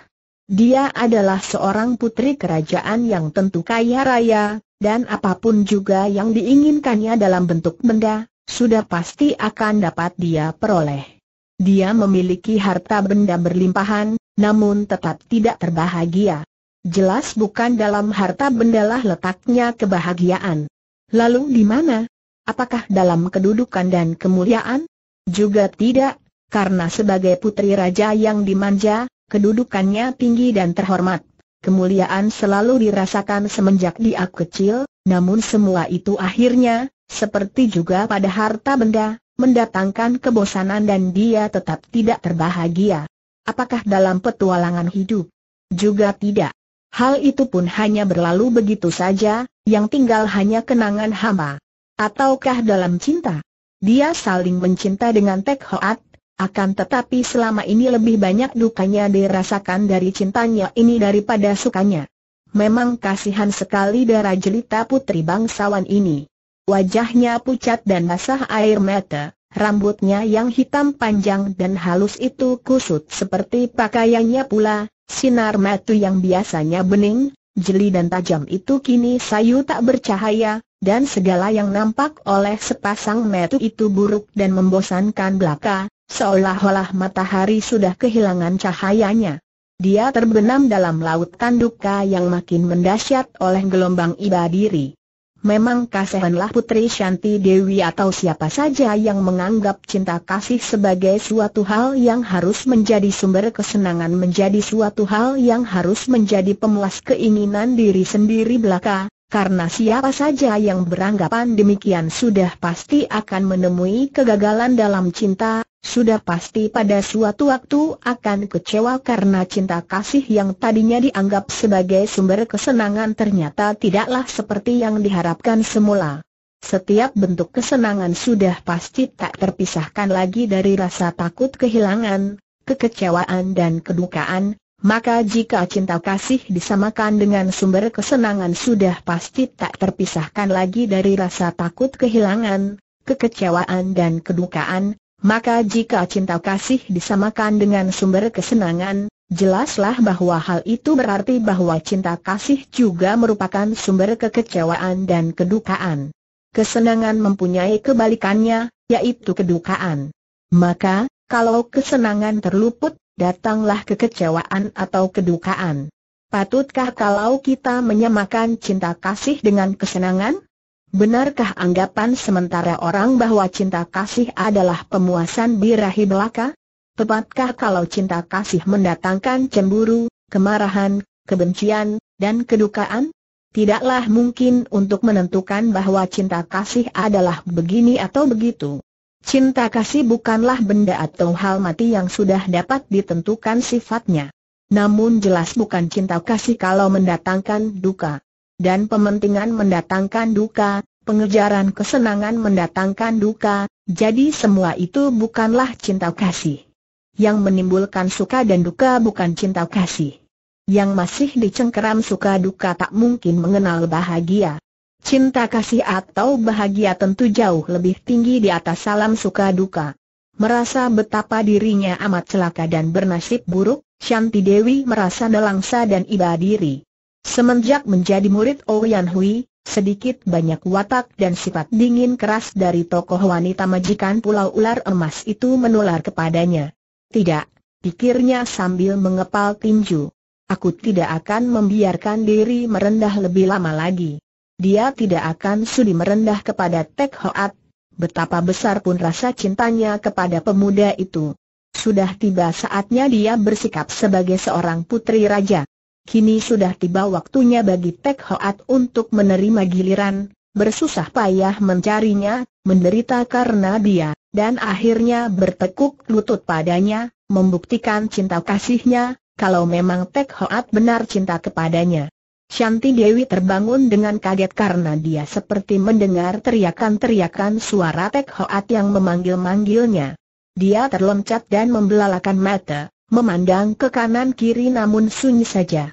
Dia adalah seorang putri kerajaan yang tentu kaya raya, dan apapun juga yang diinginkannya dalam bentuk benda, sudah pasti akan dapat dia peroleh. Dia memiliki harta benda berlimpahan, namun tetap tidak terbahagia. Jelas bukan dalam harta bendalah letaknya kebahagiaan. Lalu di mana? Apakah dalam kedudukan dan kemuliaan? Juga tidak, karena sebagai putri raja yang dimanja, kedudukannya tinggi dan terhormat. Kemuliaan selalu dirasakan semenjak dia kecil, namun semua itu akhirnya, seperti juga pada harta benda, mendatangkan kebosanan dan dia tetap tidak terbahagia. Apakah dalam petualangan hidup? Juga tidak. Hal itu pun hanya berlalu begitu saja, yang tinggal hanya kenangan hama. Ataukah dalam cinta? Dia saling mencinta dengan Tek Hoat, akan tetapi selama ini lebih banyak dukanya dirasakan dari cintanya ini daripada sukanya. Memang kasihan sekali darah jelita putri bangsawan ini. Wajahnya pucat dan basah air mata, rambutnya yang hitam panjang dan halus itu kusut seperti pakaiannya pula, sinar mata yang biasanya bening, jeli dan tajam itu kini sayu tak bercahaya, dan segala yang nampak oleh sepasang mata itu buruk dan membosankan belaka, seolah-olah matahari sudah kehilangan cahayanya. Dia terbenam dalam lautan duka yang makin mendasyat oleh gelombang iba diri. Memang kasihanlah Putri Shanti Dewi atau siapa saja yang menganggap cinta kasih sebagai suatu hal yang harus menjadi sumber kesenangan menjadi suatu hal yang harus menjadi pemuas keinginan diri sendiri belaka, karena siapa saja yang beranggapan demikian sudah pasti akan menemui kegagalan dalam cinta, sudah pasti pada suatu waktu akan kecewa karena cinta kasih yang tadinya dianggap sebagai sumber kesenangan ternyata tidaklah seperti yang diharapkan semula. Setiap bentuk kesenangan sudah pasti tak terpisahkan lagi dari rasa takut kehilangan, kekecewaan dan kedukaan, maka jika cinta kasih disamakan dengan sumber kesenangan sudah pasti tak terpisahkan lagi dari rasa takut kehilangan, kekecewaan dan kedukaan, maka jika cinta kasih disamakan dengan sumber kesenangan, jelaslah bahwa hal itu berarti bahwa cinta kasih juga merupakan sumber kekecewaan dan kedukaan. Kesenangan mempunyai kebalikannya, yaitu kedukaan. Maka, kalau kesenangan terluput, datanglah kekecewaan atau kedukaan. Patutkah kalau kita menyamakan cinta kasih dengan kesenangan? Benarkah anggapan sementara orang bahwa cinta kasih adalah pemuasan birahi belaka? Tepatkah kalau cinta kasih mendatangkan cemburu, kemarahan, kebencian, dan kedukaan? Tidaklah mungkin untuk menentukan bahwa cinta kasih adalah begini atau begitu. Cinta kasih bukanlah benda atau hal mati yang sudah dapat ditentukan sifatnya. Namun jelas bukan cinta kasih kalau mendatangkan duka dan pementingan mendatangkan duka, pengejaran kesenangan mendatangkan duka, jadi semua itu bukanlah cinta kasih. Yang menimbulkan suka dan duka bukan cinta kasih. Yang masih dicengkeram suka duka tak mungkin mengenal bahagia. Cinta kasih atau bahagia tentu jauh lebih tinggi di atas salam suka duka. Merasa betapa dirinya amat celaka dan bernasib buruk, Shanti Dewi merasa nelangsa dan iba diri. Semenjak menjadi murid Owian Hui, sedikit banyak watak dan sifat dingin keras dari tokoh wanita majikan Pulau Ular Emas itu menular kepadanya. Tidak, pikirnya sambil mengepal tinju. Aku tidak akan membiarkan diri merendah lebih lama lagi. Dia tidak akan sudi merendah kepada Tek Hoat, betapa besar pun rasa cintanya kepada pemuda itu. Sudah tiba saatnya dia bersikap sebagai seorang putri raja. Kini sudah tiba waktunya bagi Pek Hoat untuk menerima giliran, bersusah payah mencarinya, menderita karena dia, dan akhirnya bertekuk lutut padanya, membuktikan cinta kasihnya, kalau memang Pek Hoat benar cinta kepadanya. Shanti Dewi terbangun dengan kaget karena dia seperti mendengar teriakan-teriakan suara Tek Hoat yang memanggil-manggilnya. Dia terloncat dan membelalakan mata, memandang ke kanan kiri namun sunyi saja.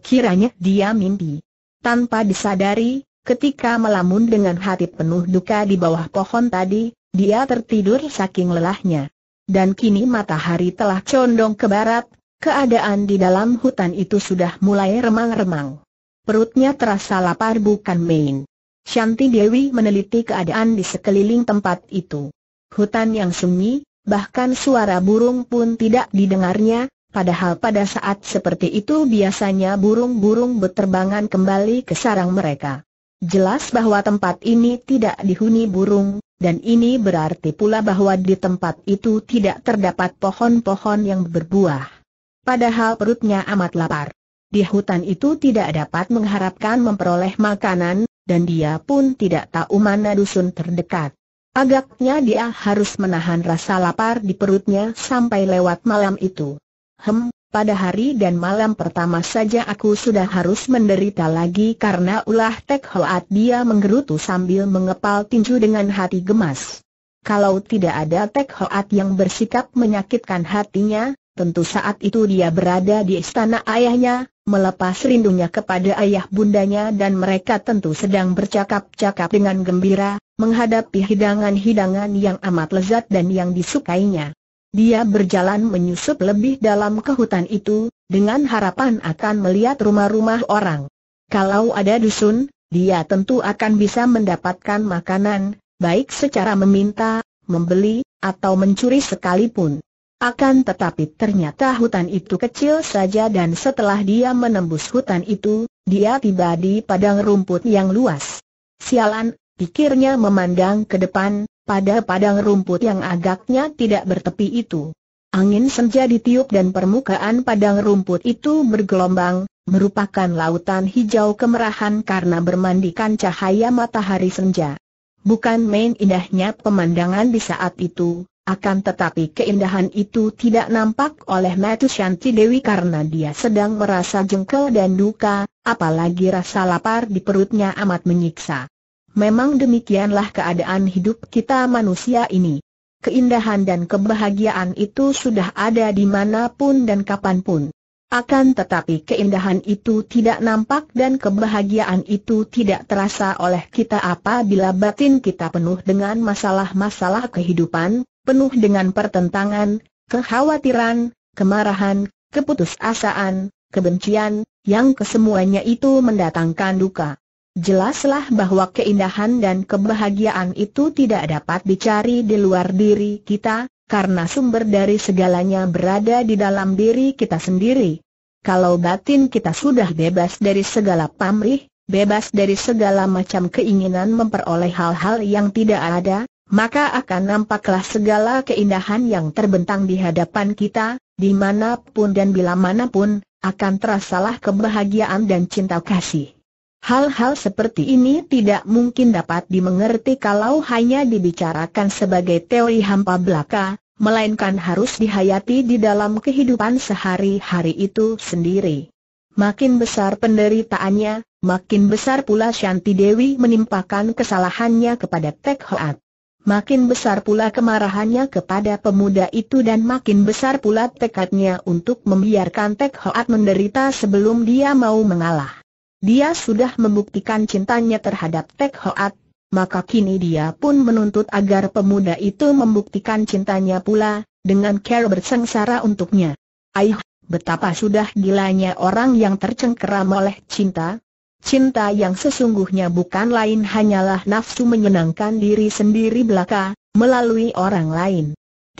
Kiranya dia mimpi. Tanpa disadari, ketika melamun dengan hati penuh duka di bawah pohon tadi, dia tertidur saking lelahnya. Dan kini matahari telah condong ke barat, keadaan di dalam hutan itu sudah mulai remang-remang. Perutnya terasa lapar bukan main. Shanti Dewi meneliti keadaan di sekeliling tempat itu. Hutan yang sunyi, bahkan suara burung pun tidak didengarnya, padahal pada saat seperti itu biasanya burung-burung berterbangan kembali ke sarang mereka. Jelas bahwa tempat ini tidak dihuni burung, dan ini berarti pula bahwa di tempat itu tidak terdapat pohon-pohon yang berbuah. Padahal perutnya amat lapar. Di hutan itu tidak dapat mengharapkan memperoleh makanan, dan dia pun tidak tahu mana dusun terdekat. Agaknya dia harus menahan rasa lapar di perutnya sampai lewat malam itu. Hem, pada hari dan malam pertama saja aku sudah harus menderita lagi karena ulah Tek Hoat dia menggerutu sambil mengepal tinju dengan hati gemas. Kalau tidak ada Tek Hoat yang bersikap menyakitkan hatinya, tentu saat itu dia berada di istana ayahnya, melepas rindunya kepada ayah bundanya dan mereka tentu sedang bercakap-cakap dengan gembira, menghadapi hidangan-hidangan yang amat lezat dan yang disukainya. Dia berjalan menyusup lebih dalam ke hutan itu, dengan harapan akan melihat rumah-rumah orang. Kalau ada dusun, dia tentu akan bisa mendapatkan makanan, baik secara meminta, membeli, atau mencuri sekalipun. Akan tetapi ternyata hutan itu kecil saja dan setelah dia menembus hutan itu, dia tiba di padang rumput yang luas. Sialan, pikirnya memandang ke depan, pada padang rumput yang agaknya tidak bertepi itu. Angin senja ditiup dan permukaan padang rumput itu bergelombang, merupakan lautan hijau kemerahan karena bermandikan cahaya matahari senja. Bukan main indahnya pemandangan di saat itu, akan tetapi keindahan itu tidak nampak oleh Matu Shanti Dewi karena dia sedang merasa jengkel dan duka, apalagi rasa lapar di perutnya amat menyiksa. Memang demikianlah keadaan hidup kita manusia ini. Keindahan dan kebahagiaan itu sudah ada dimanapun dan kapanpun. Akan tetapi keindahan itu tidak nampak dan kebahagiaan itu tidak terasa oleh kita apabila batin kita penuh dengan masalah-masalah kehidupan, penuh dengan pertentangan, kekhawatiran, kemarahan, keputusasaan, kebencian, yang kesemuanya itu mendatangkan duka. Jelaslah bahwa keindahan dan kebahagiaan itu tidak dapat dicari di luar diri kita, karena sumber dari segalanya berada di dalam diri kita sendiri. Kalau batin kita sudah bebas dari segala pamrih, bebas dari segala macam keinginan memperoleh hal-hal yang tidak ada, maka akan nampaklah segala keindahan yang terbentang di hadapan kita, dimanapun dan bila manapun, akan terasalah kebahagiaan dan cinta kasih. Hal-hal seperti ini tidak mungkin dapat dimengerti kalau hanya dibicarakan sebagai teori hampa belaka, melainkan harus dihayati di dalam kehidupan sehari-hari itu sendiri. Makin besar penderitaannya, makin besar pula Shanti Dewi menimpakan kesalahannya kepada Tek Hoat. Makin besar pula kemarahannya kepada pemuda itu dan makin besar pula tekadnya untuk membiarkan Tek Hoat menderita sebelum dia mau mengalah. Dia sudah membuktikan cintanya terhadap Tek Hoat, maka kini dia pun menuntut agar pemuda itu membuktikan cintanya pula, dengan care bersengsara untuknya. Aih, betapa sudah gilanya orang yang tercengkeram oleh cinta, Cinta yang sesungguhnya bukan lain hanyalah nafsu menyenangkan diri sendiri belaka, melalui orang lain.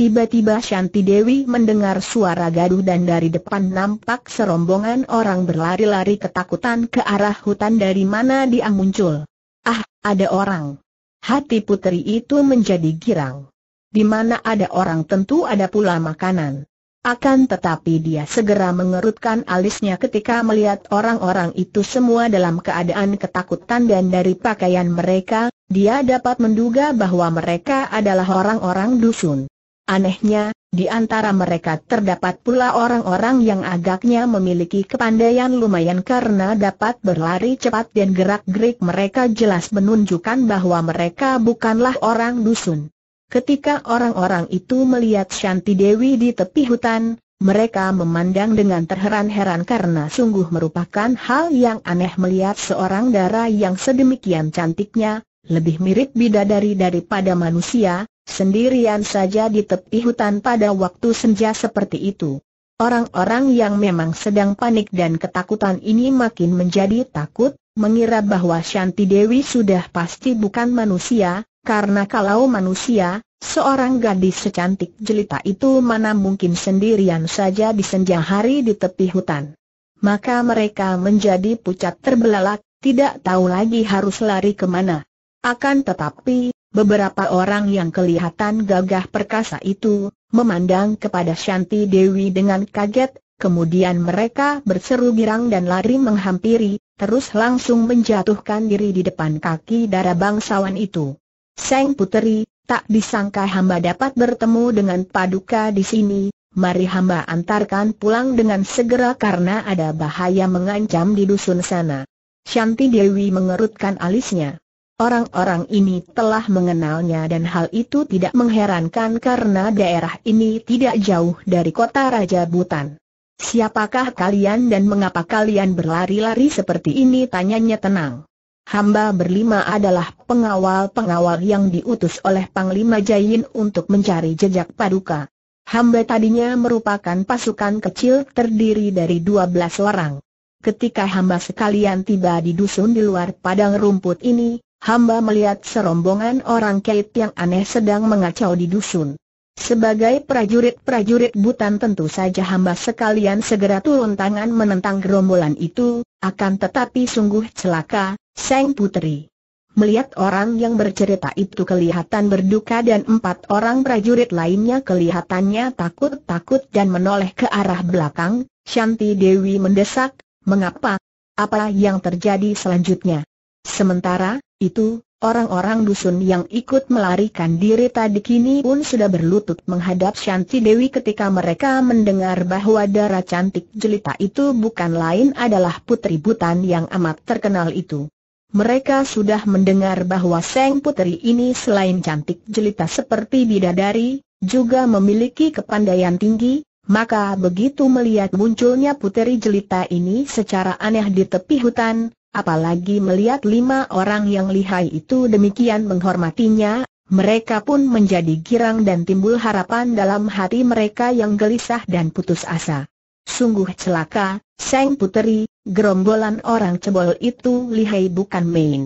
Tiba-tiba Shanti Dewi mendengar suara gaduh dan dari depan nampak serombongan orang berlari-lari ketakutan ke arah hutan dari mana dia muncul. Ah, ada orang. Hati putri itu menjadi girang. Di mana ada orang tentu ada pula makanan. Akan tetapi dia segera mengerutkan alisnya ketika melihat orang-orang itu semua dalam keadaan ketakutan dan dari pakaian mereka, dia dapat menduga bahwa mereka adalah orang-orang dusun. Anehnya, di antara mereka terdapat pula orang-orang yang agaknya memiliki kepandaian lumayan karena dapat berlari cepat dan gerak-gerik mereka jelas menunjukkan bahwa mereka bukanlah orang dusun. Ketika orang-orang itu melihat Shanti Dewi di tepi hutan, mereka memandang dengan terheran-heran karena sungguh merupakan hal yang aneh melihat seorang dara yang sedemikian cantiknya, lebih mirip bidadari daripada manusia, sendirian saja di tepi hutan pada waktu senja seperti itu. Orang-orang yang memang sedang panik dan ketakutan ini makin menjadi takut, mengira bahwa Shanti Dewi sudah pasti bukan manusia, karena kalau manusia, seorang gadis secantik jelita itu mana mungkin sendirian saja di senja hari di tepi hutan. Maka mereka menjadi pucat terbelalak, tidak tahu lagi harus lari kemana. Akan tetapi, beberapa orang yang kelihatan gagah perkasa itu, memandang kepada Shanti Dewi dengan kaget, kemudian mereka berseru girang dan lari menghampiri, terus langsung menjatuhkan diri di depan kaki darah bangsawan itu. Seng Puteri, tak disangka hamba dapat bertemu dengan Paduka di sini, mari hamba antarkan pulang dengan segera karena ada bahaya mengancam di dusun sana. Shanti Dewi mengerutkan alisnya. Orang-orang ini telah mengenalnya dan hal itu tidak mengherankan karena daerah ini tidak jauh dari kota Raja Butan. Siapakah kalian dan mengapa kalian berlari-lari seperti ini tanyanya tenang. Hamba berlima adalah pengawal-pengawal yang diutus oleh Panglima Jain untuk mencari jejak paduka. Hamba tadinya merupakan pasukan kecil terdiri dari dua belas orang. Ketika hamba sekalian tiba di dusun di luar padang rumput ini, hamba melihat serombongan orang kait yang aneh sedang mengacau di dusun. Sebagai prajurit-prajurit butan tentu saja hamba sekalian segera turun tangan menentang gerombolan itu, akan tetapi sungguh celaka, Seng Putri. Melihat orang yang bercerita itu kelihatan berduka dan empat orang prajurit lainnya kelihatannya takut-takut dan menoleh ke arah belakang, Shanti Dewi mendesak, mengapa? Apa yang terjadi selanjutnya? Sementara, itu, orang-orang dusun yang ikut melarikan diri tadi kini pun sudah berlutut menghadap Shanti Dewi ketika mereka mendengar bahwa darah cantik jelita itu bukan lain adalah putri butan yang amat terkenal itu. Mereka sudah mendengar bahwa Seng Putri ini selain cantik jelita seperti bidadari, juga memiliki kepandaian tinggi, maka begitu melihat munculnya puteri jelita ini secara aneh di tepi hutan, apalagi melihat lima orang yang lihai itu demikian menghormatinya, mereka pun menjadi girang dan timbul harapan dalam hati mereka yang gelisah dan putus asa. Sungguh celaka, Seng Puteri, gerombolan orang cebol itu lihai bukan main.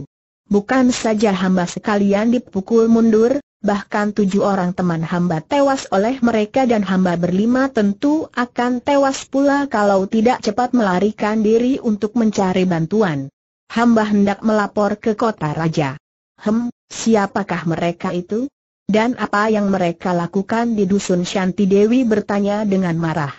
Bukan saja hamba sekalian dipukul mundur, bahkan tujuh orang teman hamba tewas oleh mereka dan hamba berlima tentu akan tewas pula kalau tidak cepat melarikan diri untuk mencari bantuan. Hamba hendak melapor ke kota raja. Hem, siapakah mereka itu? Dan apa yang mereka lakukan di dusun Shanti Dewi bertanya dengan marah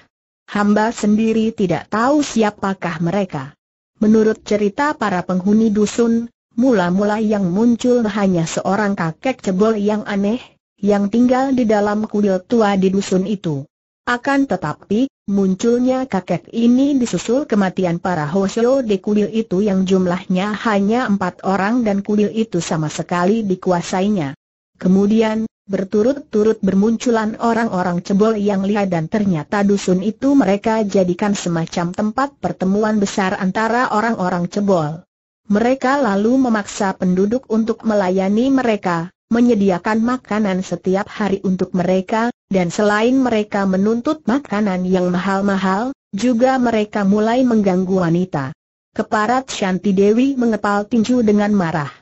hamba sendiri tidak tahu siapakah mereka. Menurut cerita para penghuni dusun, mula-mula yang muncul hanya seorang kakek cebol yang aneh, yang tinggal di dalam kuil tua di dusun itu. Akan tetapi, munculnya kakek ini disusul kematian para Hosyo di kuil itu yang jumlahnya hanya empat orang dan kuil itu sama sekali dikuasainya. Kemudian, Berturut-turut bermunculan orang-orang cebol yang lihat dan ternyata dusun itu mereka jadikan semacam tempat pertemuan besar antara orang-orang cebol. Mereka lalu memaksa penduduk untuk melayani mereka, menyediakan makanan setiap hari untuk mereka, dan selain mereka menuntut makanan yang mahal-mahal, juga mereka mulai mengganggu wanita. Keparat Shanti Dewi mengepal tinju dengan marah.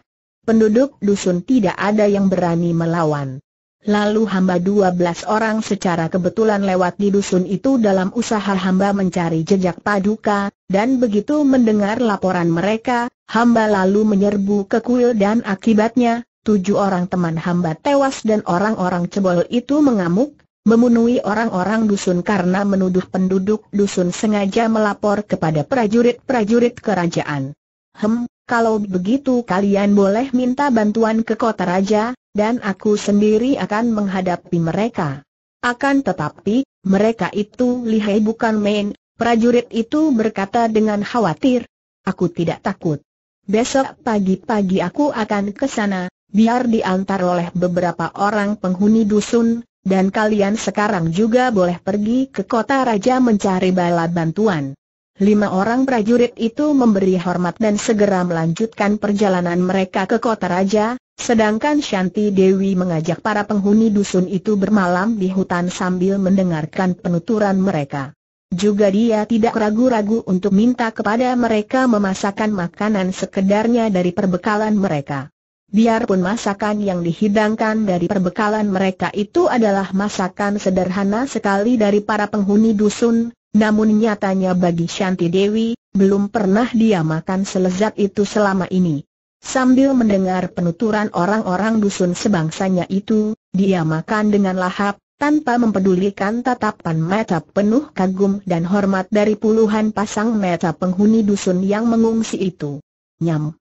Penduduk dusun tidak ada yang berani melawan. Lalu hamba 12 orang secara kebetulan lewat di dusun itu dalam usaha hamba mencari jejak paduka, dan begitu mendengar laporan mereka, hamba lalu menyerbu ke kuil dan akibatnya, tujuh orang teman hamba tewas dan orang-orang cebol itu mengamuk, memenuhi orang-orang dusun karena menuduh penduduk dusun sengaja melapor kepada prajurit-prajurit kerajaan. Hem, kalau begitu kalian boleh minta bantuan ke kota raja, dan aku sendiri akan menghadapi mereka. Akan tetapi, mereka itu lihai bukan main, prajurit itu berkata dengan khawatir. Aku tidak takut. Besok pagi-pagi aku akan ke sana, biar diantar oleh beberapa orang penghuni dusun, dan kalian sekarang juga boleh pergi ke kota raja mencari bala bantuan. Lima orang prajurit itu memberi hormat dan segera melanjutkan perjalanan mereka ke kota raja, Sedangkan Shanti Dewi mengajak para penghuni dusun itu bermalam di hutan sambil mendengarkan penuturan mereka. Juga dia tidak ragu-ragu untuk minta kepada mereka memasakkan makanan sekedarnya dari perbekalan mereka. Biarpun masakan yang dihidangkan dari perbekalan mereka itu adalah masakan sederhana sekali dari para penghuni dusun, namun nyatanya bagi Shanti Dewi, belum pernah dia makan selezat itu selama ini. Sambil mendengar penuturan orang-orang dusun sebangsanya itu, dia makan dengan lahap, tanpa mempedulikan tatapan mata penuh kagum dan hormat dari puluhan pasang mata penghuni dusun yang mengungsi itu. Nyam!